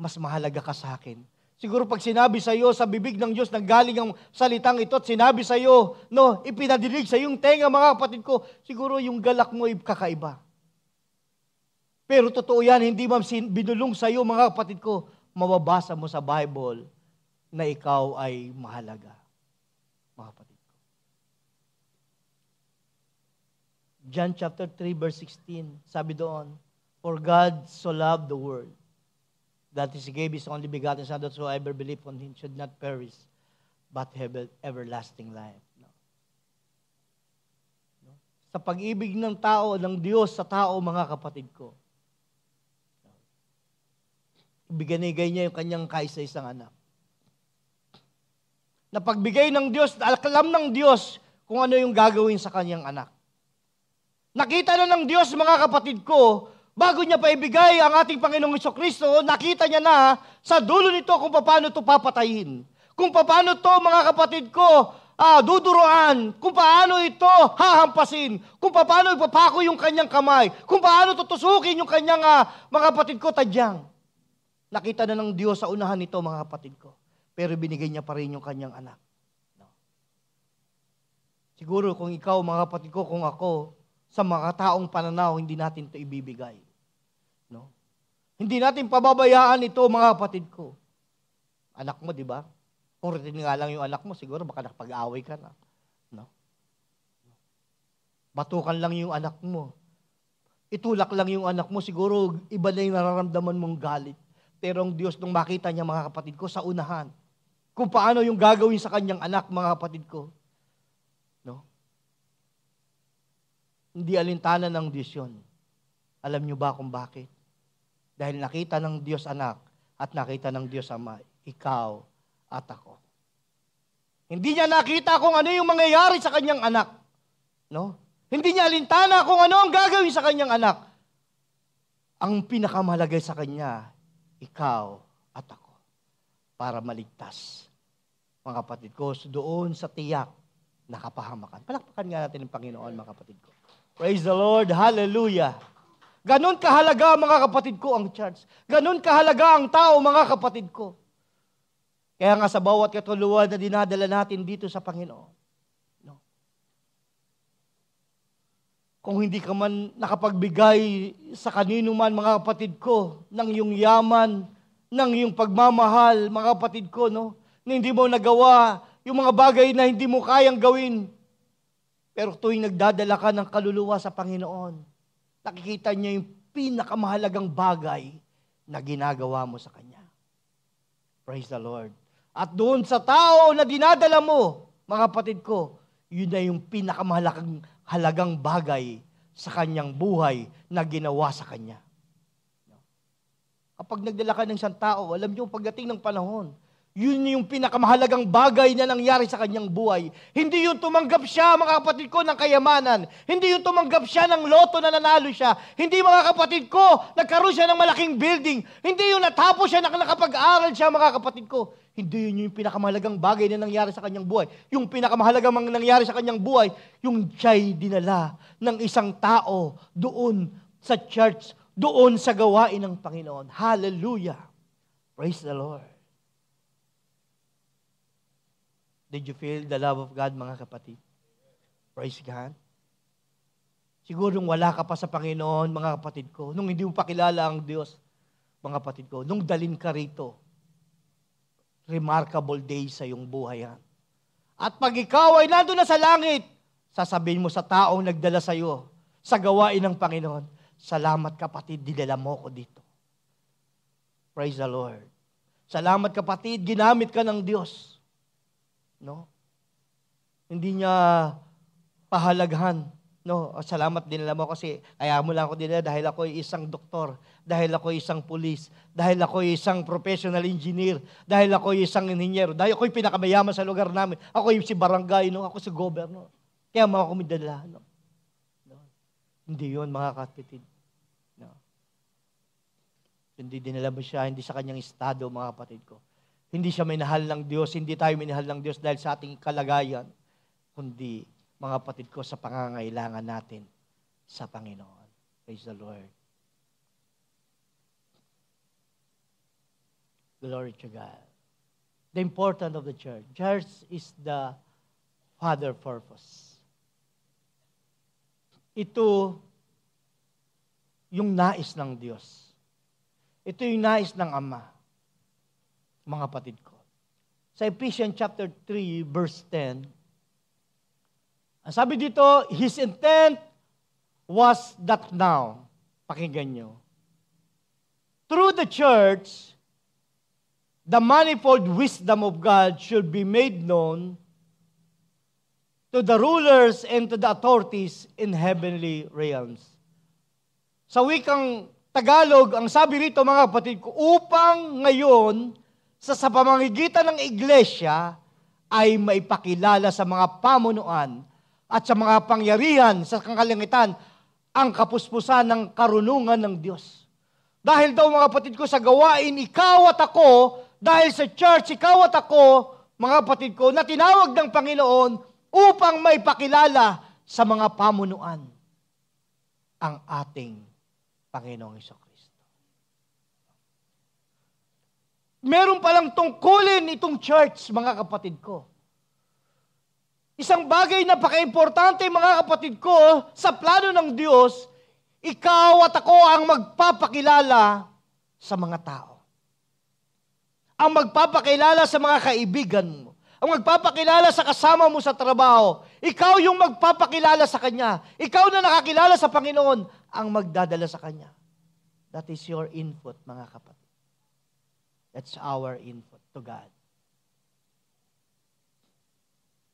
[SPEAKER 1] mas mahalaga ka sa akin. Siguro pag sinabi sa iyo sa bibig ng Diyos nanggaling ang salitang ito at sinabi sa iyo, no, ipinadilig sa iyong tenga mga kapatid ko, siguro yung galak mo ay kakaiba. Pero totoo yan, hindi ma'am binulong sa iyo mga kapatid ko, mababasa mo sa Bible na ikaw ay mahalaga. Mga kapatid ko. John chapter 3 verse 16, sabi doon, For God so loved the world that He gave His only begotten Son that whoever believes on Him should not perish but have everlasting life. No. No? Sa pag-ibig ng tao, ng Diyos sa tao, mga kapatid ko, Ibinigay niya yung kanyang kaisa-isang anak. Napagbigay ng Diyos, alam ng Diyos kung ano yung gagawin sa kanyang anak. Nakita na ng Diyos, mga kapatid ko, bago niya pa ibigay ang ating Panginoong Iso Kristo, nakita niya na sa dulo nito kung paano ito papatayin. Kung paano to mga kapatid ko, ah, duduroan. Kung paano ito hahampasin. Kung paano ipapako yung kanyang kamay. Kung paano tutusukin yung kanyang, ah, mga kapatid ko, tadyang. Nakita na ng Diyos sa unahan nito, mga kapatid ko. Pero binigay niya pa rin yung kanyang anak. No? Siguro kung ikaw, mga kapatid ko, kung ako, sa mga taong pananaw, hindi natin ito ibibigay. No? Hindi natin pababayaan ito, mga kapatid ko. Anak mo, di ba? Kung rin nga lang yung anak mo, siguro baka nakapag-away ka na. No? Batukan lang yung anak mo. Itulak lang yung anak mo, siguro iba na yung nararamdaman mong galit. Pero Diyos nung makita niya mga kapatid ko sa unahan, kung paano yung gagawin sa kanyang anak mga kapatid ko, no? Hindi alintana ng Diyos yun. Alam niyo ba kung bakit? Dahil nakita ng Diyos anak at nakita ng Diyos ama, ikaw at ako. Hindi niya nakita kung ano yung mangyayari sa kanyang anak. No? Hindi niya alintana kung ano ang gagawin sa kanyang anak. Ang pinakamahalaga sa kanya, ikaw at ako, para maligtas. Mga kapatid ko, so doon sa tiyak nakapahamakan. Palakpakan nga natin ang Panginoon, mga kapatid ko. Praise the Lord. Hallelujah. Ganon kahalaga, mga kapatid ko, ang church. Ganon kahalaga ang tao, mga kapatid ko. Kaya nga sa bawat katuluan na dinadala natin dito sa Panginoon, Kung hindi ka man nakapagbigay sa kanino man, mga kapatid ko, ng iyong yaman, ng iyong pagmamahal, mga kapatid ko, no? Na hindi mo nagawa yung mga bagay na hindi mo kayang gawin. Pero tuwing nagdadala ka ng kaluluwa sa Panginoon, nakikita niya yung pinakamahalagang bagay na ginagawa mo sa Kanya. Praise the Lord. At doon sa tao na dinadala mo, mga kapatid ko, yun na yung pinakamahalagang halagang bagay sa kanyang buhay na ginawa sa kanya. Kapag nagdala ka ng isang tao, alam niyo pagdating ng panahon, yun yung pinakamahalagang bagay na nangyari sa kanyang buhay. Hindi yung tumanggap siya, mga kapatid ko, ng kayamanan. Hindi yung tumanggap siya ng loto na nanalo siya. Hindi, mga kapatid ko, nagkaroon siya ng malaking building. Hindi yung natapos siya, nakapag-aral siya, mga kapatid ko. Hindi yun yung pinakamahalagang bagay na nangyari sa kanyang buhay. Yung pinakamahalagang nangyari sa kanyang buhay, yung siya'y dinala ng isang tao doon sa church, doon sa gawain ng Panginoon. Hallelujah! Praise the Lord! Did you feel the love of God, mga kapatid? Praise God! Siguro nung wala ka pa sa Panginoon, mga kapatid ko, nung hindi mo pa kilala ang Diyos, mga kapatid ko, nung dalin ka rito, remarkable day sa iyong buhay yan. At pag ikaw ay nandun na sa langit, sasabihin mo sa taong nagdala sa iyo, sa gawain ng Panginoon, salamat kapatid, dinala mo ko dito. Praise the Lord. Salamat kapatid, ginamit ka ng Diyos. No? Hindi niya pahalaghan No, oh, salamat din nila mo kasi kaya mo lang ako din dahil ako isang doktor, dahil ako isang pulis, dahil ako isang professional engineer, dahil ako isang inhinyero, dahil ako pinakamayaman sa lugar namin, ako yung si barangay, no? ako si governor. Kaya mga kumidala, no? no? Hindi yun, mga kapatid. No? Hindi dinala mo siya, hindi sa kanyang estado, mga kapatid ko. Hindi siya minahal ng Diyos, hindi tayo minahal ng Diyos dahil sa ating kalagayan, kundi mga kapatid ko, sa pangangailangan natin sa Panginoon. Praise the Lord. Glory to God. The importance of the church. Church is the father purpose. Ito yung nais ng Diyos. Ito yung nais ng Ama, mga kapatid ko. Sa Ephesians chapter 3, verse 10, sabi dito, his intent was that now. Pakinggan nyo. Through the church, the manifold wisdom of God should be made known to the rulers and to the authorities in heavenly realms. Sa wikang Tagalog, ang sabi rito mga kapatid ko, upang ngayon, sa, sa pamamagitan ng iglesia, ay maipakilala sa mga pamunuan at sa mga pangyarihan sa kakalangitan ang kapuspusan ng karunungan ng Diyos. Dahil daw mga kapatid ko sa gawain, ikaw at ako, dahil sa church, ikaw at ako, mga kapatid ko, na tinawag ng Panginoon upang may pakilala sa mga pamunuan ang ating Panginoong Iso Kristo. Meron palang tungkulin itong church, mga kapatid ko. Isang bagay na pakaimportante mga kapatid ko sa plano ng Diyos, ikaw at ako ang magpapakilala sa mga tao. Ang magpapakilala sa mga kaibigan mo. Ang magpapakilala sa kasama mo sa trabaho. Ikaw yung magpapakilala sa Kanya. Ikaw na nakakilala sa Panginoon ang magdadala sa Kanya. That is your input, mga kapatid. That's our input to God.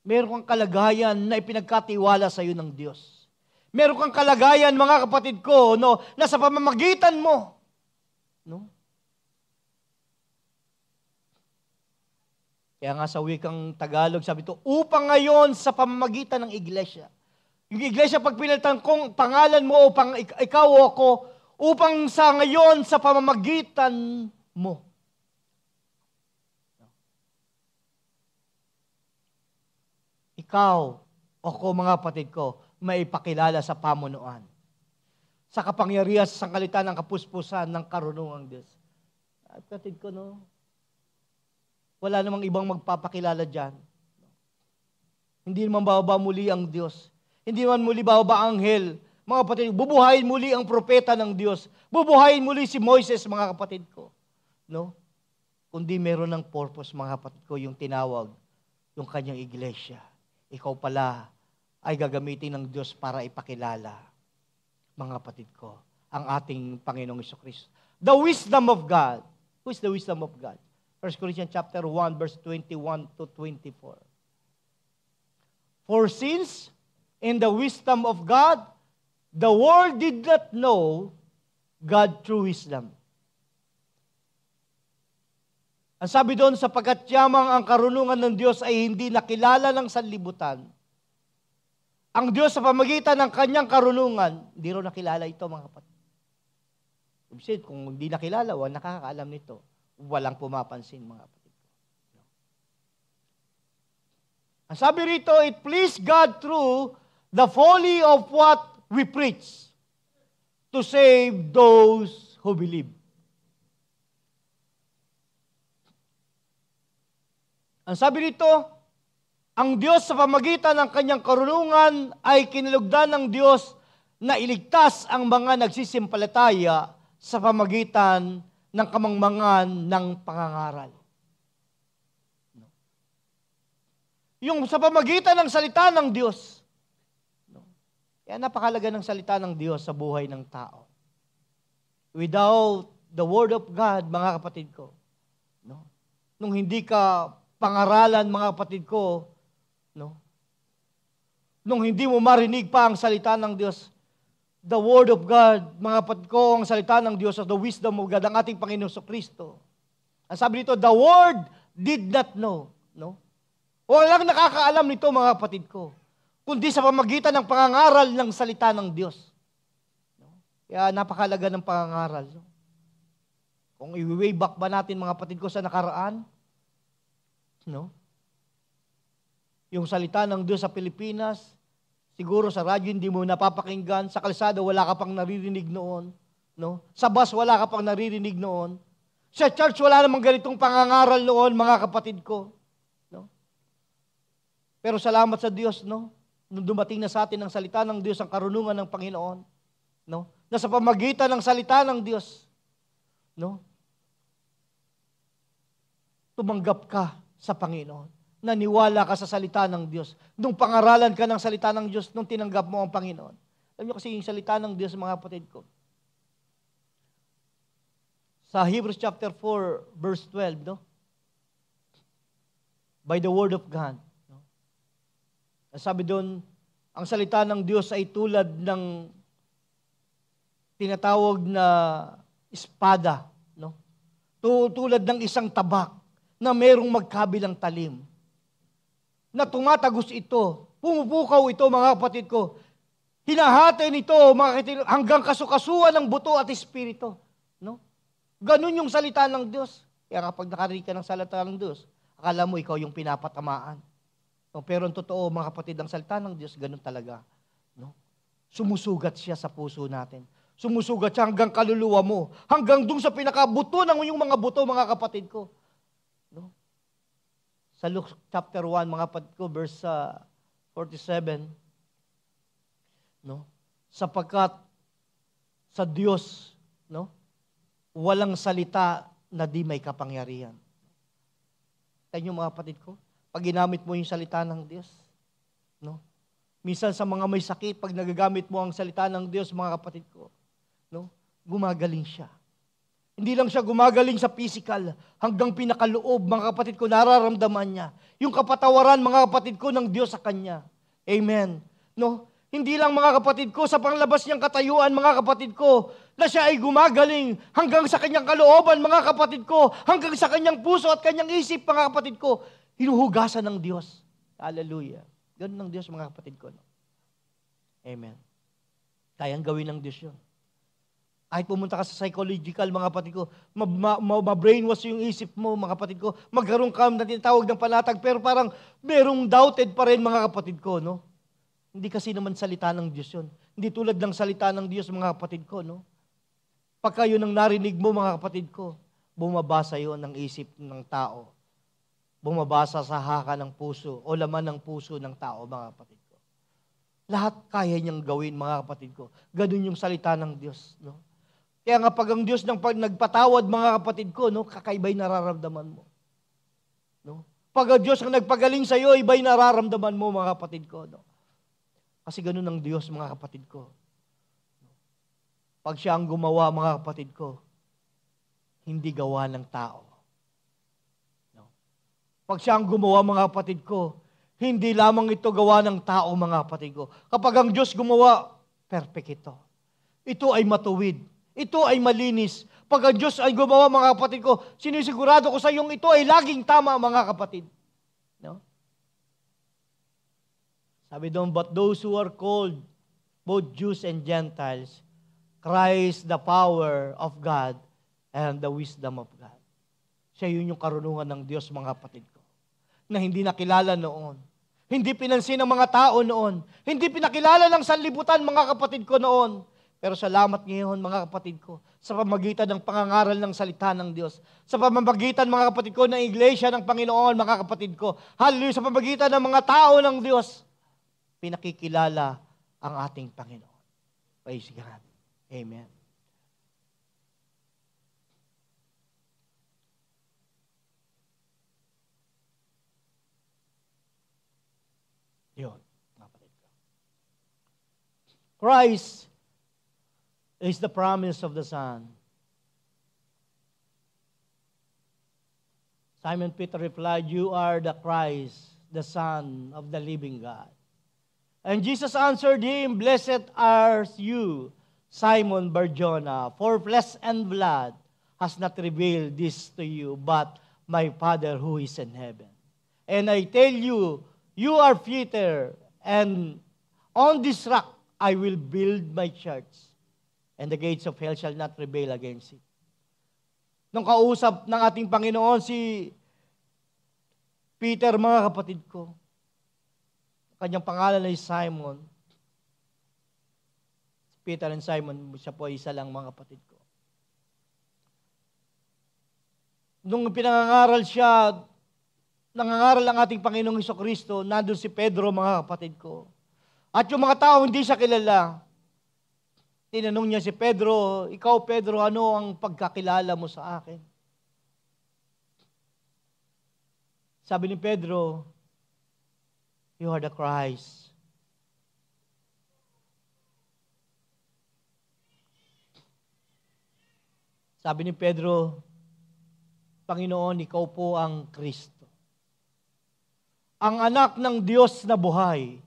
[SPEAKER 1] Meron kang kalagayan na ipinagkatiwala sa iyo ng Diyos. Meron kang kalagayan, mga kapatid ko, no, na sa pamamagitan mo. No? Kaya nga sa wikang Tagalog, sabi to, upang ngayon sa pamamagitan ng iglesia. Yung iglesia, pag pinalitan kong pangalan mo o pang, ikaw o ako, upang sa ngayon sa pamamagitan mo. ikaw o ko mga kapatid ko, maipakilala sa pamunuan. Sa kapangyarihan sa sangkalitan ng kapuspusan ng karunungang Diyos. At kapatid ko, no? Wala namang ibang magpapakilala dyan. Hindi naman bababa muli ang Diyos. Hindi naman muli bababa ang anghel. Mga kapatid, bubuhayin muli ang propeta ng Diyos. Bubuhayin muli si Moises, mga kapatid ko. No? Kundi meron ng purpose, mga kapatid ko, yung tinawag, yung kanyang iglesia ikaw pala ay gagamitin ng Diyos para ipakilala, mga kapatid ko, ang ating Panginoong Iso Kristo. The wisdom of God. Who is the wisdom of God? 1 Corinthians chapter 1, verse 21 to 24. For since in the wisdom of God, the world did not know God through wisdom. Ang sabi doon, sapagkat yamang ang karunungan ng Diyos ay hindi nakilala ng sanlibutan, ang Diyos sa pamagitan ng kanyang karunungan, hindi rin nakilala ito mga kapatid. Said, kung hindi nakilala, wala nakakaalam nito. Walang pumapansin mga kapatid. No. Ang sabi rito, it please God through the folly of what we preach to save those who believe. Ang sabi nito, ang Diyos sa pamagitan ng kanyang karunungan ay kinalugdan ng Diyos na iligtas ang mga nagsisimpalataya sa pamagitan ng kamangmangan ng pangangaral. Yung sa pamagitan ng salita ng Diyos. Kaya napakalaga ng salita ng Diyos sa buhay ng tao. Without the Word of God, mga kapatid ko, no? nung hindi ka pangaralan, mga kapatid ko, no? Nung hindi mo marinig pa ang salita ng Diyos, the Word of God, mga kapatid ko, ang salita ng Diyos at the wisdom of God, ang ating Panginoon sa so Kristo. Ang sabi nito, the Word did not know. No? Walang nakakaalam nito, mga kapatid ko, kundi sa pamagitan ng pangangaral ng salita ng Diyos. No? Kaya napakalaga ng pangangaral. No? Kung i-way back ba natin, mga kapatid ko, sa nakaraan, No? Yung salita ng Diyos sa Pilipinas, siguro sa radyo hindi mo napapakinggan, sa kalsada wala ka pang naririnig noon, no? Sa bus wala ka pang naririnig noon. Sa church wala namang ganitong pangangaral noon, mga kapatid ko. No? Pero salamat sa Diyos, no? Nung dumating na sa atin ang salita ng Diyos, ang karunungan ng Panginoon, no? Na sa pamagitan ng salita ng Diyos, no? Tumanggap ka sa Panginoon. Naniwala ka sa salita ng Diyos. Nung pangaralan ka ng salita ng Diyos, nung tinanggap mo ang Panginoon. Alam niyo kasi yung salita ng Diyos, mga kapatid ko. Sa Hebrews chapter 4, verse 12, no? By the word of God. No? Sabi doon, ang salita ng Diyos ay tulad ng tinatawag na espada, no? Tulad ng isang tabak na mayroong magkabilang talim. Na tumatagos ito. Pumupukaw ito, mga kapatid ko. Hinahatay nito, mga kapatid, hanggang kasukasuan ng buto at espiritu. No? Ganun yung salita ng Diyos. Kaya kapag nakarinig ka ng salita ng Diyos, akala mo ikaw yung pinapatamaan. No? Pero ang totoo, mga kapatid, ang salita ng Diyos, ganun talaga. No? Sumusugat siya sa puso natin sumusugat siya hanggang kaluluwa mo. Hanggang dun sa pinakabuto ng iyong mga buto, mga kapatid ko sa Luke chapter 1, mga kapatid ko, verse uh, ah, 47, no? sapagkat sa Diyos, no? walang salita na di may kapangyarihan. Kaya Tayo mga kapatid ko, pag ginamit mo yung salita ng Diyos, no? Minsan sa mga may sakit, pag nagagamit mo ang salita ng Diyos, mga kapatid ko, no? Gumagaling siya. Hindi lang siya gumagaling sa physical, hanggang pinakaloob, mga kapatid ko, nararamdaman niya. Yung kapatawaran, mga kapatid ko, ng Diyos sa Kanya. Amen. No? Hindi lang mga kapatid ko, sa panglabas niyang katayuan, mga kapatid ko, na siya ay gumagaling hanggang sa kanyang kalooban, mga kapatid ko, hanggang sa kanyang puso at kanyang isip, mga kapatid ko, hinuhugasan ng Diyos. Hallelujah. Ganun ng Diyos, mga kapatid ko. No? Amen. Kayang gawin ng Diyos yun. Kahit pumunta ka sa psychological, mga kapatid ko, ma-brainwash ma- ma- yung isip mo, mga kapatid ko. Magkaroon ka na tinatawag ng palatag, pero parang merong doubted pa rin, mga kapatid ko, no? Hindi kasi naman salita ng Diyos yun. Hindi tulad ng salita ng Diyos, mga kapatid ko, no? Pagka yun ang narinig mo, mga kapatid ko, bumabasa yon ng isip ng tao. Bumabasa sa haka ng puso o laman ng puso ng tao, mga kapatid ko. Lahat kaya niyang gawin, mga kapatid ko. Ganun yung salita ng Diyos, no? Kaya nga pag ang Diyos nang pag nagpatawad mga kapatid ko, no, kakaiba'y nararamdaman mo. No? Pag ang Diyos ang nagpagaling sa iyo, iba'y nararamdaman mo mga kapatid ko. No? Kasi ganun ang Diyos mga kapatid ko. Pag siya ang gumawa mga kapatid ko, hindi gawa ng tao. No? Pag siya ang gumawa mga kapatid ko, hindi lamang ito gawa ng tao mga kapatid ko. Kapag ang Diyos gumawa, perfect ito. Ito ay matuwid ito ay malinis. Pag ang Diyos ay gumawa, mga kapatid ko, sinisigurado ko sa iyong ito ay laging tama, mga kapatid. No? Sabi doon, but those who are called, both Jews and Gentiles, Christ the power of God and the wisdom of God. Siya yun yung karunungan ng Diyos, mga kapatid ko, na hindi nakilala noon. Hindi pinansin ng mga tao noon. Hindi pinakilala ng sanlibutan, mga kapatid ko, noon. Pero salamat ngayon mga kapatid ko sa pamagitan ng pangangaral ng salita ng Diyos. Sa pamamagitan mga kapatid ko ng iglesia ng Panginoon mga kapatid ko. Hallelujah sa pamagitan ng mga tao ng Diyos. Pinakikilala ang ating Panginoon. Praise God. Amen. Yun, kapatid ko. Christ is the promise of the Son. Simon Peter replied, You are the Christ, the Son of the living God. And Jesus answered him, Blessed are you, Simon Barjona, for flesh and blood has not revealed this to you, but my Father who is in heaven. And I tell you, you are Peter, and on this rock I will build my church and the gates of hell shall not prevail against it. Nung kausap ng ating Panginoon si Peter, mga kapatid ko, kanyang pangalan ay Simon. Peter and Simon, siya po isa lang mga kapatid ko. Nung pinangangaral siya, nangangaral ang ating Panginoong Iso Kristo, nandun si Pedro, mga kapatid ko. At yung mga tao hindi siya kilala, Tinanong niya si Pedro, Ikaw Pedro, ano ang pagkakilala mo sa akin? Sabi ni Pedro, You are the Christ. Sabi ni Pedro, Panginoon, ikaw po ang Kristo. Ang anak ng Diyos na buhay.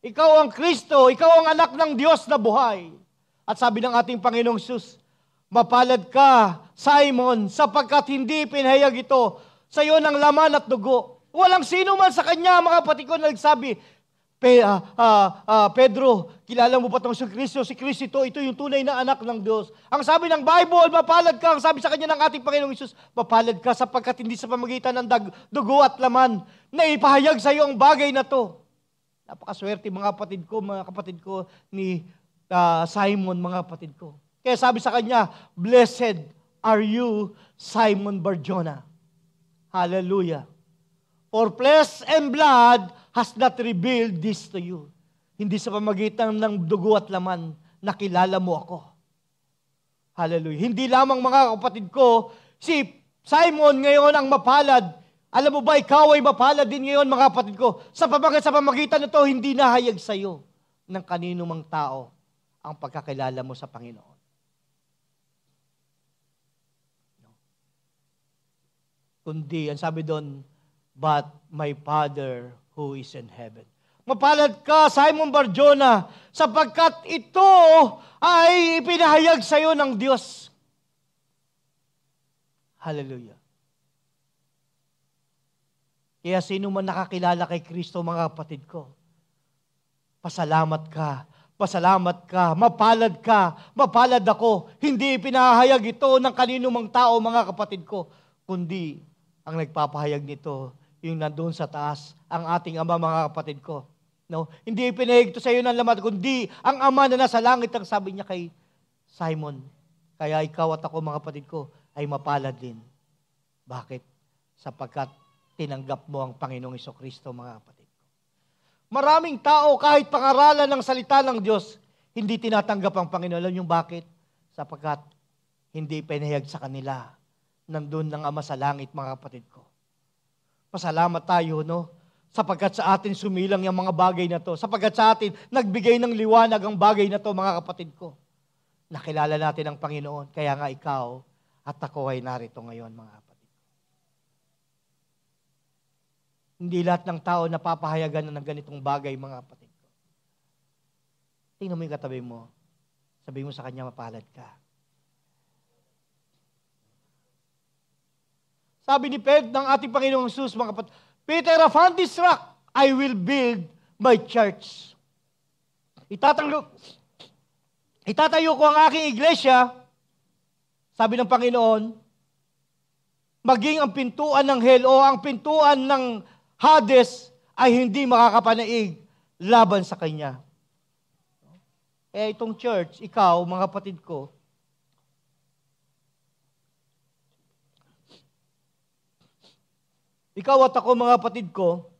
[SPEAKER 1] Ikaw ang Kristo, ikaw ang anak ng Diyos na buhay. At sabi ng ating Panginoong Sus, Mapalad ka, Simon, sapagkat hindi pinahayag ito sa iyo ng laman at dugo. Walang sino man sa kanya, mga kapatid ko, nagsabi, Pe, uh, uh, uh, Pedro, kilala mo ba itong si Kristo? Si Kristo ito, ito yung tunay na anak ng Diyos. Ang sabi ng Bible, mapalad ka. Ang sabi sa kanya ng ating Panginoong Isus, mapalad ka sapagkat hindi sa pamagitan ng dag, dugo at laman na ipahayag sa iyo ang bagay na to. Napakaswerte mga kapatid ko, mga kapatid ko ni uh, Simon, mga kapatid ko. Kaya sabi sa kanya, Blessed are you, Simon Barjona. Hallelujah. For flesh and blood has not revealed this to you. Hindi sa pamagitan ng dugo at laman, nakilala mo ako. Hallelujah. Hindi lamang mga kapatid ko, si Simon ngayon ang mapalad. Alam mo ba, ikaw ay mapalad din ngayon mga kapatid ko. Sa pamagitan, sa pamagitan nito, hindi nahayag sa iyo ng kanino mang tao ang pagkakilala mo sa Panginoon. No? Kundi, ang sabi doon, but my Father who is in heaven. Mapalad ka, Simon Barjona, sapagkat ito ay ipinahayag sa iyo ng Diyos. Hallelujah. Kaya sino man nakakilala kay Kristo, mga kapatid ko, pasalamat ka Pasalamat ka, mapalad ka, mapalad ako. Hindi pinahayag ito ng kanino mang tao, mga kapatid ko, kundi ang nagpapahayag nito, yung nandoon sa taas, ang ating Ama, mga kapatid ko. No? Hindi pinahigto sa iyo ng lamat, kundi ang Ama na nasa langit ang sabi niya kay Simon. Kaya ikaw at ako, mga kapatid ko, ay mapalad din. Bakit? Sapagkat tinanggap mo ang Panginoong Kristo, mga kapatid. Maraming tao kahit pangaralan ng salita ng Diyos, hindi tinatanggap ang Panginoon. Alam yung bakit? Sapagkat hindi pinahayag sa kanila. Nandun ng Ama sa langit, mga kapatid ko. Pasalamat tayo, no? Sapagkat sa atin sumilang yung mga bagay na to. Sapagkat sa atin, nagbigay ng liwanag ang bagay na to, mga kapatid ko. Nakilala natin ang Panginoon, kaya nga ikaw at ako ay narito ngayon, mga kapatid. Hindi lahat ng tao napapahayagan na ng ganitong bagay, mga kapatid ko. Tingnan mo yung katabi mo. Sabi mo sa kanya, mapalad ka. Sabi ni Ped ng ating Panginoong Sus, mga kapatid, Peter, upon this rock, I will build my church. Itatanglo, itatayo ko ang aking iglesia, sabi ng Panginoon, maging ang pintuan ng hell o ang pintuan ng Hades ay hindi makakapanaig laban sa kanya. Eh itong church, ikaw, mga kapatid ko, Ikaw at ako, mga kapatid ko,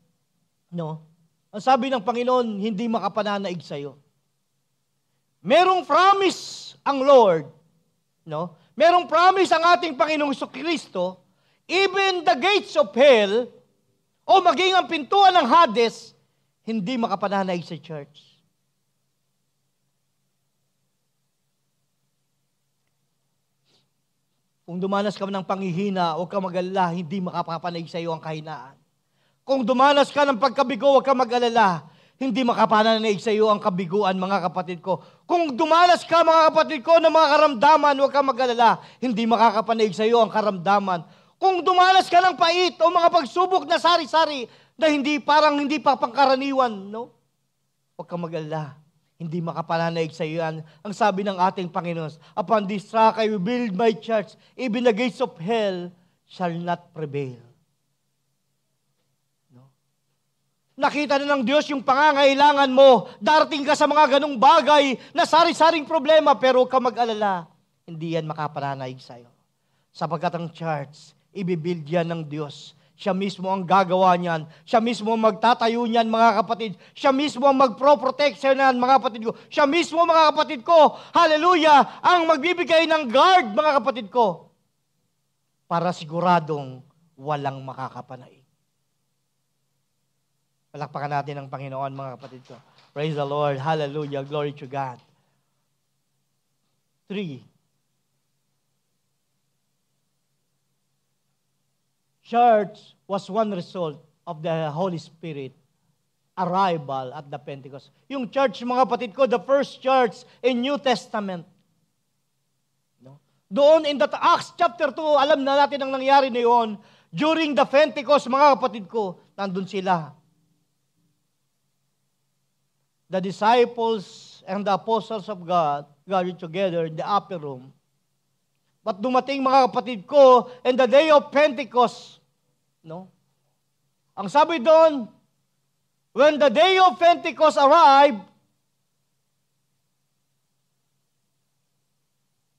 [SPEAKER 1] no? Ang sabi ng Panginoon, hindi makapananaig sa'yo. Merong promise ang Lord, no? Merong promise ang ating Panginoong Kristo, even the gates of hell o maging ang pintuan ng Hades, hindi makapananay sa church. Kung dumanas ka ng panghihina, huwag ka mag-alala, hindi makapapanay sa iyo ang kahinaan. Kung dumanas ka ng pagkabigo, huwag ka mag-alala, hindi makapananaig sa iyo ang kabiguan, mga kapatid ko. Kung dumanas ka, mga kapatid ko, ng mga karamdaman, huwag ka mag-alala, hindi makakapanaig sa iyo ang karamdaman. Kung dumanas ka ng pait o mga pagsubok na sari-sari na hindi parang hindi pa pangkaraniwan, no? Huwag kang mag-alala. Hindi makapananaig sa iyo Ang sabi ng ating Panginoon, Upon this rock I will build my church. Even the gates of hell shall not prevail. No? Nakita na ng Diyos yung pangangailangan mo. Darating ka sa mga ganong bagay na sari-saring problema pero huwag mag-alala. Hindi yan makapananaig sa Sapagkat ang church ibibuild yan ng Diyos. Siya mismo ang gagawa niyan. Siya mismo ang magtatayo niyan, mga kapatid. Siya mismo ang magpro-protect sa niyan, mga kapatid ko. Siya mismo, mga kapatid ko, hallelujah, ang magbibigay ng guard, mga kapatid ko, para siguradong walang makakapanay. Palakpakan natin ang Panginoon, mga kapatid ko. Praise the Lord. Hallelujah. Glory to God. Three, church was one result of the Holy Spirit arrival at the Pentecost. Yung church, mga kapatid ko, the first church in New Testament. No? Doon in that Acts chapter 2, alam na natin ang nangyari na During the Pentecost, mga kapatid ko, nandun sila. The disciples and the apostles of God gathered together in the upper room. But dumating mga kapatid ko, in the day of Pentecost, No? Ang sabi doon, when the day of Pentecost arrived,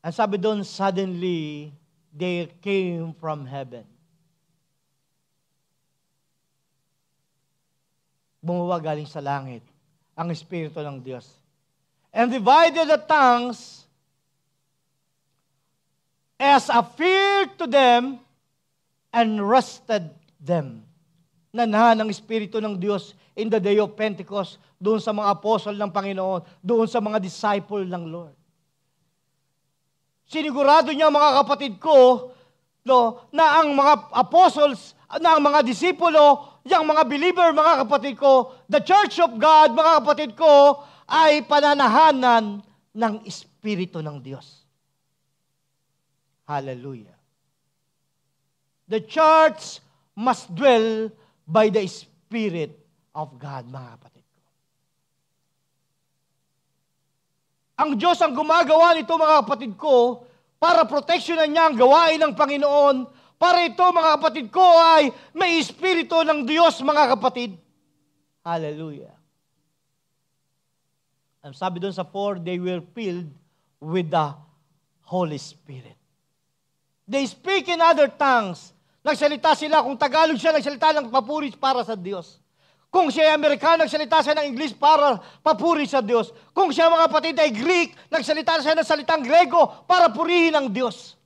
[SPEAKER 1] ang sabi doon, suddenly, they came from heaven. Bumuwa galing sa langit ang Espiritu ng Diyos. And divided the tongues as a fear to them and rested them. Nanahan ang Espiritu ng Diyos in the day of Pentecost doon sa mga apostle ng Panginoon, doon sa mga disciple ng Lord. Sinigurado niya mga kapatid ko no, na ang mga apostles, na ang mga disipulo, yung mga believer, mga kapatid ko, the church of God, mga kapatid ko, ay pananahanan ng Espiritu ng Diyos. Hallelujah. The church must dwell by the Spirit of God, mga kapatid ko. Ang Diyos ang gumagawa nito, mga kapatid ko, para proteksyonan niya ang gawain ng Panginoon, para ito, mga kapatid ko, ay may Espiritu ng Diyos, mga kapatid. Hallelujah. Ang sabi doon sa 4, they were filled with the Holy Spirit. They speak in other tongues. Nagsalita sila, kung Tagalog siya, nagsalita ng papuri para sa Diyos. Kung siya ay Amerikano, nagsalita siya ng English para papuri sa Diyos. Kung siya mga kapatid ay Greek, nagsalita siya ng salitang Grego para purihin ang Diyos.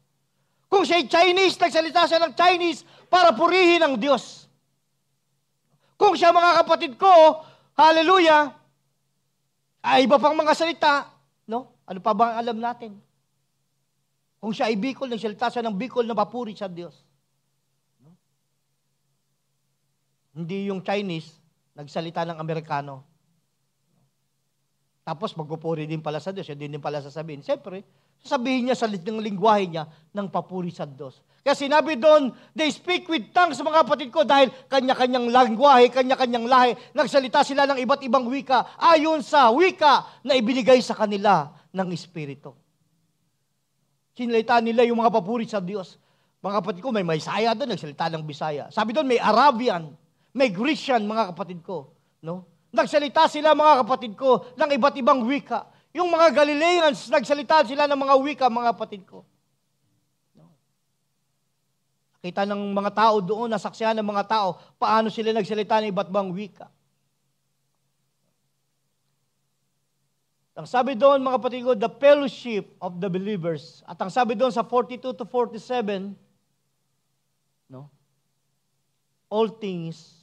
[SPEAKER 1] Kung siya ay Chinese, nagsalita siya ng Chinese para purihin ang Diyos. Kung siya mga kapatid ko, hallelujah, ay ah, iba pang mga salita, no? Ano pa ba ang alam natin? Kung siya ay Bicol, nagsalita siya ng Bicol na papuri sa Diyos. No? Hindi yung Chinese, nagsalita ng Amerikano. Tapos magpupuri din pala sa Diyos, hindi din pala sasabihin. Siyempre, sasabihin niya sa ng lingwahe niya ng papuri sa Diyos. Kaya sinabi doon, they speak with tongues mga kapatid ko dahil kanya-kanyang langwahe, kanya-kanyang lahi. Nagsalita sila ng iba't ibang wika ayon sa wika na ibinigay sa kanila ng Espiritu. Kinilita nila yung mga papuri sa Diyos. Mga kapatid ko, may Maysaya doon, nagsalita ng Bisaya. Sabi doon, may Arabian, may Grecian, mga kapatid ko. No? Nagsalita sila, mga kapatid ko, ng iba't ibang wika. Yung mga Galileans, nagsalita sila ng mga wika, mga kapatid ko. No? Nakita ng mga tao doon, nasaksihan ng mga tao, paano sila nagsalita ng iba't ibang wika. Ang sabi doon, mga kapatid ko, the fellowship of the believers. At ang sabi doon sa 42 to 47, no? All things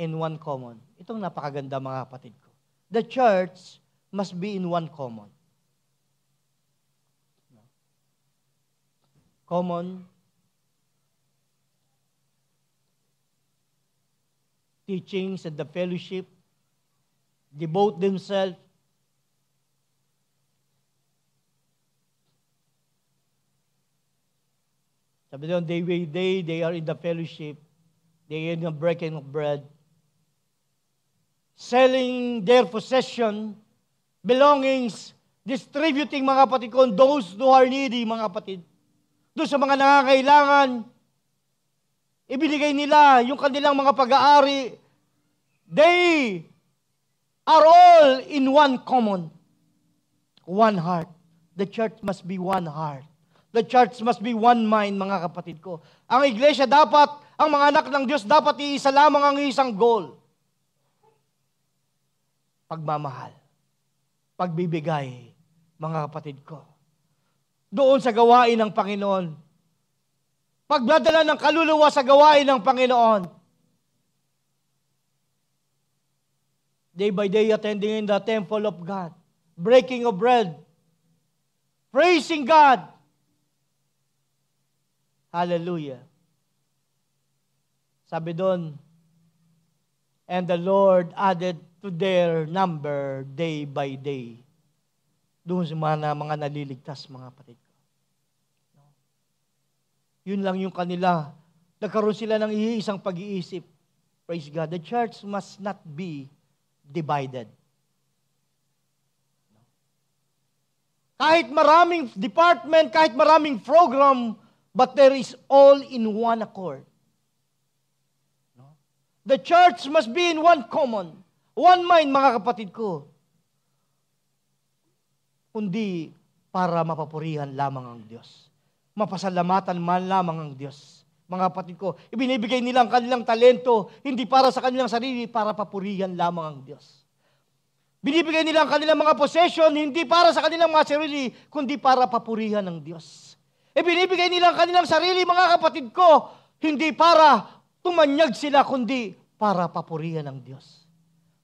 [SPEAKER 1] in one common. Itong napakaganda mga kapatid ko. The church must be in one common. Common teachings and the fellowship devote themselves Sabi doon, they, they, they are in the fellowship. They are in the breaking of bread. Selling their possession, belongings, distributing mga kapatid ko, those who are needy, mga kapatid. Doon sa mga nangangailangan, ibinigay nila yung kanilang mga pag-aari. They are all in one common, one heart. The church must be one heart. The church must be one mind, mga kapatid ko. Ang iglesia dapat, ang mga anak ng Diyos dapat iisa lamang ang isang goal. Pagmamahal. Pagbibigay, mga kapatid ko. Doon sa gawain ng Panginoon. Pagdadala ng kaluluwa sa gawain ng Panginoon. Day by day attending in the temple of God. Breaking of bread. Praising God Hallelujah. Sabi doon, And the Lord added to their number day by day. Doon sa mga, mga naliligtas, mga kapatid ko. No? Yun lang yung kanila. Nagkaroon sila ng iisang pag-iisip. Praise God. The church must not be divided. Kahit maraming department, kahit maraming program, but there is all in one accord. No? The church must be in one common, one mind, mga kapatid ko. Kundi para mapapurihan lamang ang Diyos. Mapasalamatan man lamang ang Diyos. Mga kapatid ko, ibinibigay nila ang kanilang talento, hindi para sa kanilang sarili, para papurihan lamang ang Diyos. Binibigay nila ang kanilang mga possession, hindi para sa kanilang mga sarili, kundi para papurihan ng Diyos. Ibinibigay eh, nila ang kanilang sarili, mga kapatid ko, hindi para tumanyag sila, kundi para papurihan ng Diyos.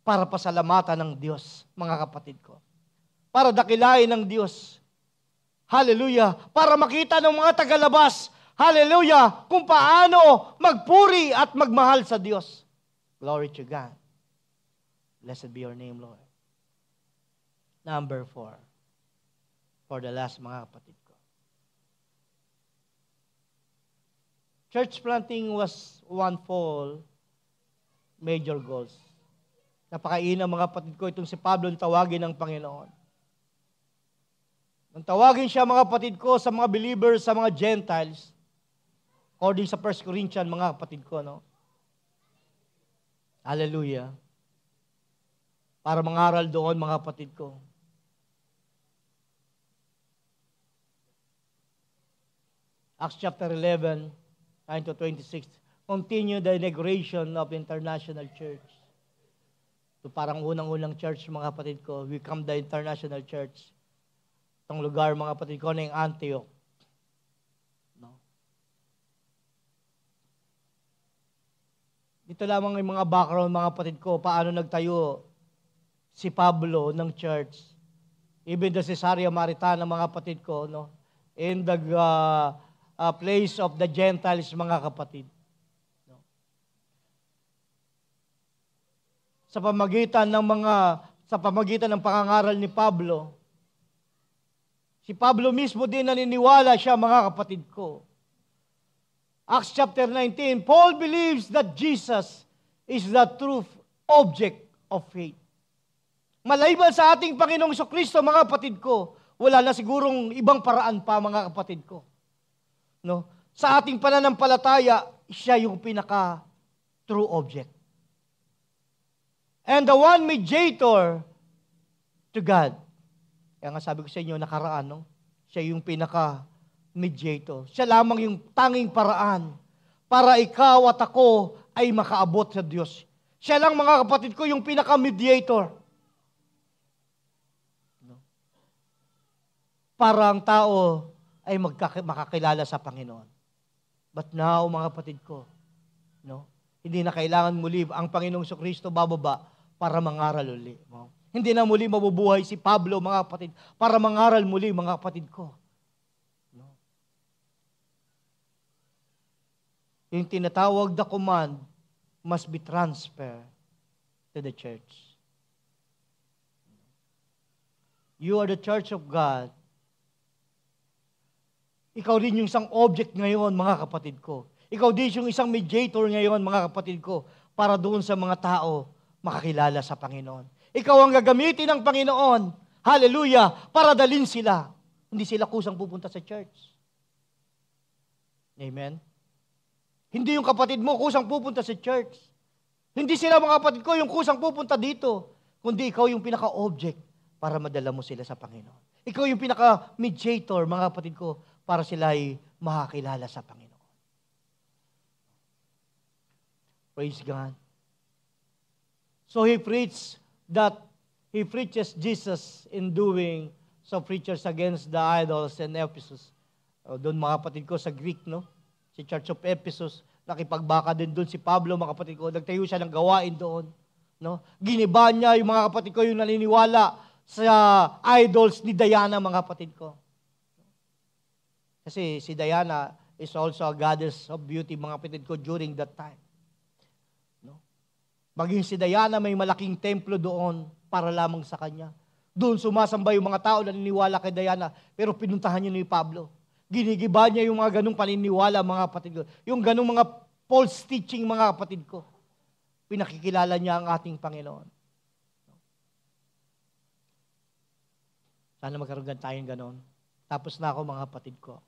[SPEAKER 1] Para pasalamatan ng Diyos, mga kapatid ko. Para dakilain ng Diyos. Hallelujah. Para makita ng mga tagalabas, hallelujah, kung paano magpuri at magmahal sa Diyos. Glory to God. Blessed be your name, Lord. Number four. For the last, mga kapatid ko Church planting was one fall, major goals. Napakainam mga kapatid ko itong si Pablo tawagin ng Panginoon. Nang tawagin siya mga kapatid ko sa mga believers, sa mga Gentiles, according sa 1 Corinthians mga kapatid ko, no? Hallelujah. Para mangaral doon mga kapatid ko. Acts chapter 11, 9 to 26, continue the inauguration of international church. So parang unang-unang church, mga kapatid ko, we come the international church. Itong lugar, mga kapatid ko, na ano yung Antioch. No? Dito lamang yung mga background, mga kapatid ko, paano nagtayo si Pablo ng church. Even the Caesarea Maritana, mga kapatid ko, no? In the uh, uh, place of the Gentiles, mga kapatid. No? Sa pamagitan ng mga sa pamagitan ng pangangaral ni Pablo, si Pablo mismo din naniniwala siya, mga kapatid ko. Acts chapter 19, Paul believes that Jesus is the true object of faith. Malaiban sa ating Panginoong Kristo, mga kapatid ko, wala na sigurong ibang paraan pa, mga kapatid ko. No? Sa ating pananampalataya, siya yung pinaka true object. And the one mediator to God. Kaya nga sabi ko sa inyo nakaraan, no? siya yung pinaka mediator. Siya lamang yung tanging paraan para ikaw at ako ay makaabot sa Diyos. Siya lang mga kapatid ko yung pinaka mediator. para ang tao ay magkak- makakilala sa Panginoon. But now, mga kapatid ko, no? hindi na kailangan muli ang Panginoong Kristo bababa para mangaral uli. No? Hindi na muli mabubuhay si Pablo, mga kapatid, para mangaral muli, mga kapatid ko. No? Yung tinatawag the command must be transferred to the church. You are the church of God ikaw rin yung isang object ngayon, mga kapatid ko. Ikaw din yung isang mediator ngayon, mga kapatid ko, para doon sa mga tao makakilala sa Panginoon. Ikaw ang gagamitin ng Panginoon, hallelujah, para dalin sila. Hindi sila kusang pupunta sa church. Amen? Hindi yung kapatid mo kusang pupunta sa church. Hindi sila mga kapatid ko yung kusang pupunta dito, kundi ikaw yung pinaka-object para madala mo sila sa Panginoon. Ikaw yung pinaka-mediator, mga kapatid ko, para sila ay makakilala sa Panginoon. Praise God. So he preached that he preaches Jesus in doing so preachers against the idols in Ephesus. O, oh, doon mga kapatid ko sa Greek, no? Si Church of Ephesus, nakipagbaka din doon si Pablo, mga kapatid ko. Nagtayo siya ng gawain doon. No? Giniba niya yung mga kapatid ko yung naniniwala sa idols ni Diana, mga kapatid ko. Kasi si Diana is also a goddess of beauty, mga kapatid ko, during that time. No? Maging si Diana, may malaking templo doon para lamang sa kanya. Doon sumasamba yung mga tao na niniwala kay Diana, pero pinuntahan niyo ni Pablo. Ginigiba niya yung mga ganong paniniwala, mga kapatid ko. Yung ganong mga false teaching, mga kapatid ko. Pinakikilala niya ang ating Panginoon. Sana magkaroon tayong ganon. Tapos na ako, mga kapatid ko.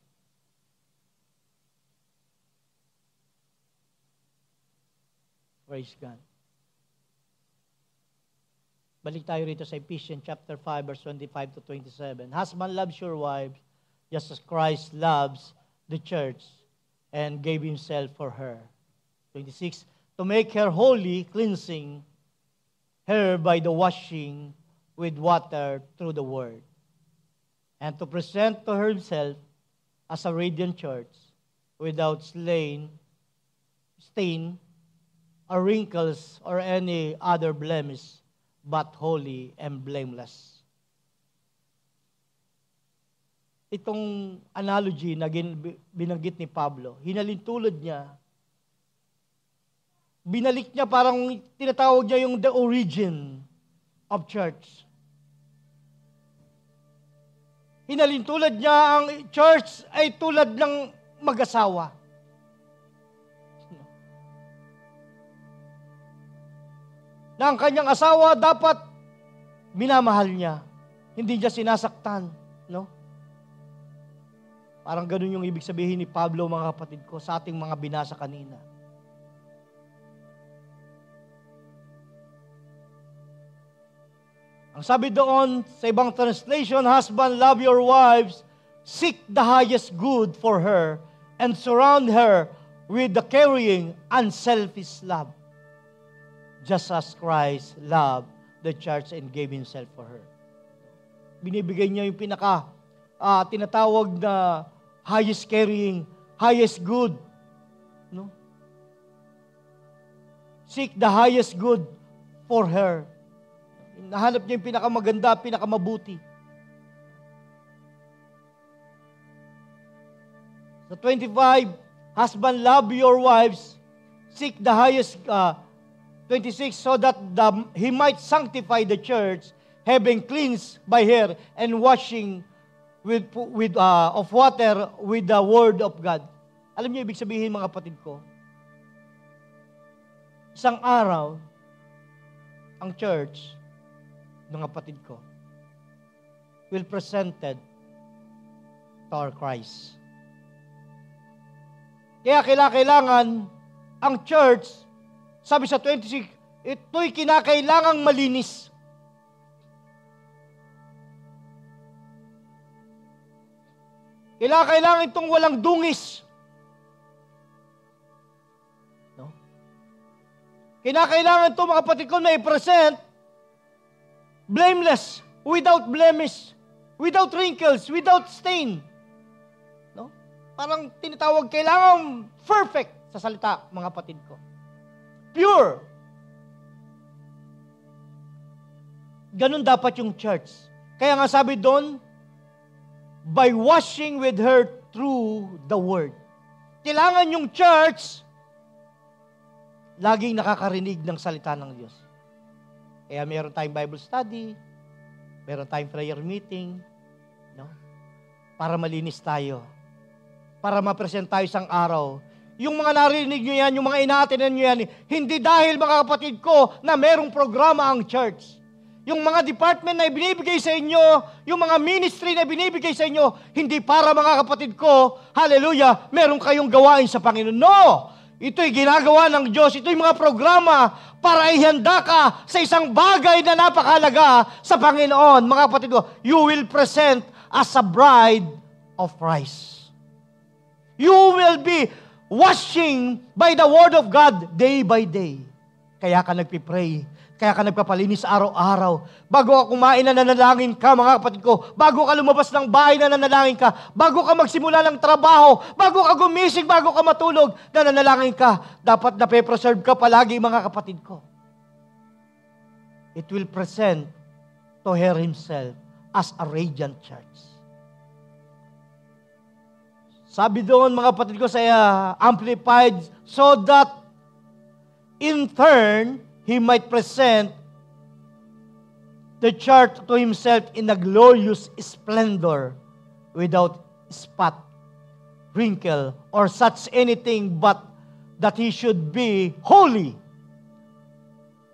[SPEAKER 1] Praise God. Balik tayo rito sa Ephesians chapter 5 verse 25 to 27. Husband loves your wife just as Christ loves the church and gave himself for her. 26 To make her holy, cleansing her by the washing with water through the word, and to present to herself as a radiant church without slain, stain or wrinkles or any other blemish, but holy and blameless. Itong analogy na binanggit ni Pablo, hinalintulod niya, binalik niya parang tinatawag niya yung the origin of church. Hinalintulad niya ang church ay tulad ng mag-asawa na ang kanyang asawa dapat minamahal niya. Hindi niya sinasaktan, no? Parang ganun yung ibig sabihin ni Pablo, mga kapatid ko, sa ating mga binasa kanina. Ang sabi doon sa ibang translation, Husband, love your wives, seek the highest good for her, and surround her with the caring, unselfish love just as Christ loved the church and gave himself for her. Binibigay niya yung pinaka uh, tinatawag na highest caring, highest good. No? Seek the highest good for her. Nahanap niya yung pinakamaganda, pinakamabuti. Sa 25, husband, love your wives, seek the highest uh, 26, so that the, he might sanctify the church, having cleansed by her and washing with, with, uh, of water with the word of God. Alam niyo, ibig sabihin mga kapatid ko, isang araw, ang church ng kapatid ko will presented to our Christ. Kaya kailangan ang church sabi sa 26, ito'y kinakailangang malinis. Kailangan, itong walang dungis. No? Kinakailangan ito, mga kapatid ko, na i-present blameless, without blemish, without wrinkles, without stain. No? Parang tinatawag kailangan perfect sa salita, mga kapatid ko. Pure. Ganun dapat yung church. Kaya nga sabi doon, by washing with her through the word. Kailangan yung church laging nakakarinig ng salita ng Diyos. Kaya meron tayong Bible study, meron tayong prayer meeting, no? Para malinis tayo. Para ma-present tayo isang araw yung mga narinig nyo yan, yung mga inatinan nyo yan, hindi dahil mga kapatid ko na merong programa ang church. Yung mga department na ibinibigay sa inyo, yung mga ministry na binibigay sa inyo, hindi para mga kapatid ko, hallelujah, meron kayong gawain sa Panginoon. No! Ito'y ginagawa ng Diyos. Ito'y mga programa para ihanda ka sa isang bagay na napakalaga sa Panginoon. Mga kapatid ko, you will present as a bride of Christ. You will be washing by the Word of God day by day. Kaya ka nagpipray, kaya ka nagpapalinis araw-araw. Bago ka kumain na nanalangin ka, mga kapatid ko. Bago ka lumabas ng bahay na nanalangin ka. Bago ka magsimula ng trabaho. Bago ka gumising, bago ka matulog na nanalangin ka. Dapat na preserve ka palagi, mga kapatid ko. It will present to her himself as a radiant church. Sabi doon mga kapatid ko sa uh, Amplified, so that in turn, he might present the church to himself in a glorious splendor without spot, wrinkle, or such anything but that he should be holy.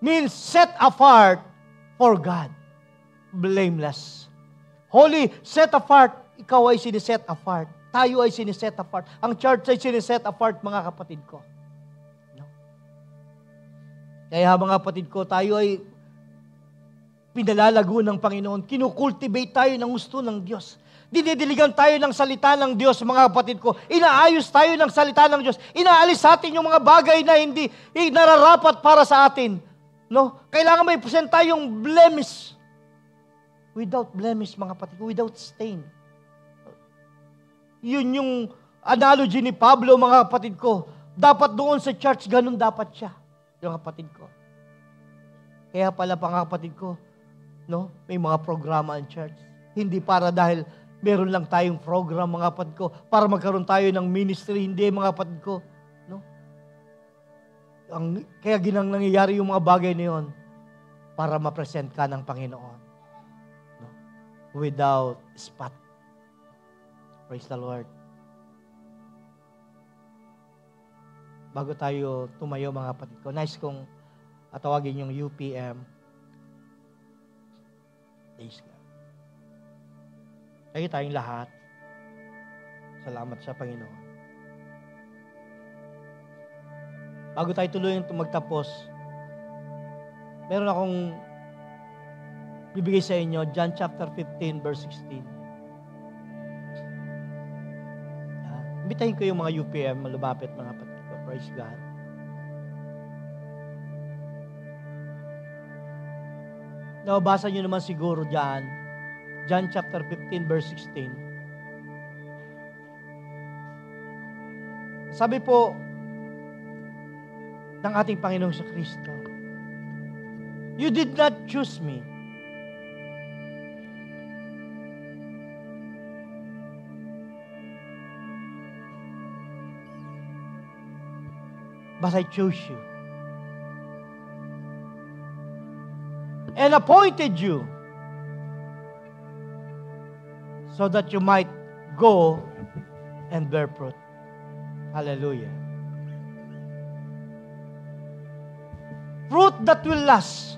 [SPEAKER 1] Means set apart for God. Blameless. Holy, set apart. Ikaw ay siniset apart tayo ay siniset apart. Ang church ay siniset apart, mga kapatid ko. No? Kaya mga kapatid ko, tayo ay pinalalago ng Panginoon. Kinukultivate tayo ng gusto ng Diyos. Dinidiligan tayo ng salita ng Diyos, mga kapatid ko. Inaayos tayo ng salita ng Diyos. Inaalis sa atin yung mga bagay na hindi eh, nararapat para sa atin. No? Kailangan may present tayong blemish. Without blemish, mga kapatid ko. Without stain. Yun yung analogy ni Pablo, mga kapatid ko. Dapat doon sa church, ganun dapat siya, yung kapatid ko. Kaya pala, mga kapatid ko, no, may mga programa ang church. Hindi para dahil meron lang tayong program, mga kapatid ko, para magkaroon tayo ng ministry. Hindi, mga kapatid ko. No? Ang, kaya ginang nangyayari yung mga bagay na yun para ma-present ka ng Panginoon. No? Without spot Praise the Lord. Bago tayo tumayo mga kapatid ko, nice kong atawagin yung UPM. Praise God. Tayo tayong lahat. Salamat sa Panginoon. Bago tayo tuloy magtapos, meron akong bibigay sa inyo, John chapter 15, verse 16. Bitahin ko yung mga UPM, malumapit mga kapatid ko. Praise God. Nababasa nyo naman siguro dyan, John chapter 15 verse 16. Sabi po ng ating Panginoong sa Kristo, You did not choose me, but I chose you and appointed you so that you might go and bear fruit. Hallelujah. Fruit that will last.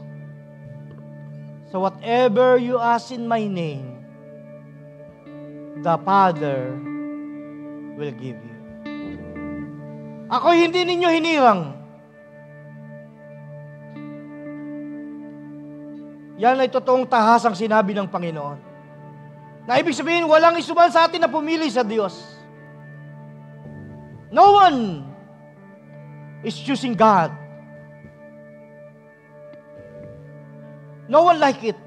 [SPEAKER 1] So whatever you ask in my name, the Father will give you. Ako hindi ninyo hinirang. Yan ay totoong tahas ang sinabi ng Panginoon. Na ibig sabihin, walang isuman sa atin na pumili sa Diyos. No one is choosing God. No one like it.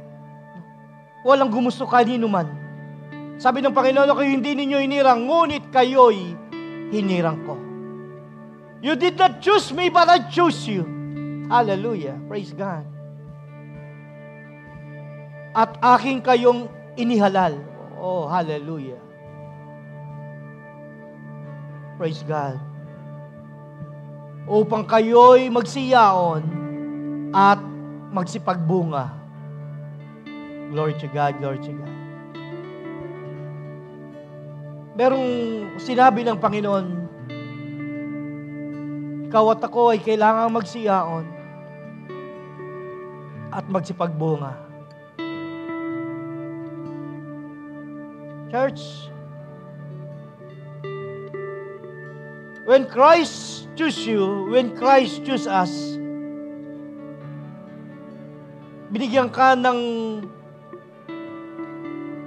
[SPEAKER 1] Walang gumusto kanino man. Sabi ng Panginoon, kayo hindi ninyo hinirang, ngunit kayo'y hinirang ko. You did not choose me, but I choose you. Hallelujah. Praise God. At aking kayong inihalal. Oh, hallelujah. Praise God. Upang kayo'y magsiyaon at magsipagbunga. Glory to God, glory to God. Merong sinabi ng Panginoon, ikaw at ako ay kailangang magsiyaon at magsipagbunga. Church, when Christ choose you, when Christ choose us, binigyan ka ng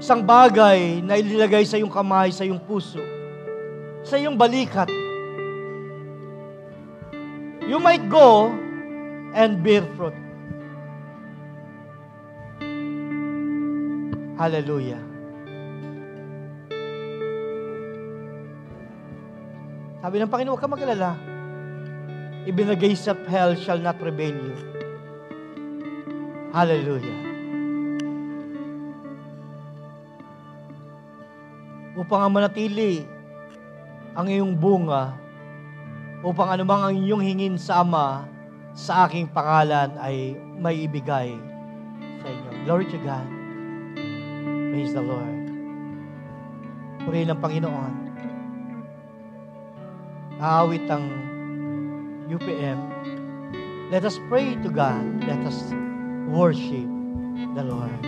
[SPEAKER 1] isang bagay na ililagay sa iyong kamay, sa iyong puso, sa iyong balikat, you might go and bear fruit. Hallelujah. Sabi ng Panginoon, huwag ka magalala. Even the gates hell shall not prevail you. Hallelujah. Upang manatili ang iyong bunga upang anumang ang inyong hingin sa Ama sa aking pangalan ay may ibigay sa inyo. Glory to God. Praise the Lord. Puri ng Panginoon. Aawit ang UPM. Let us pray to God. Let us worship the Lord.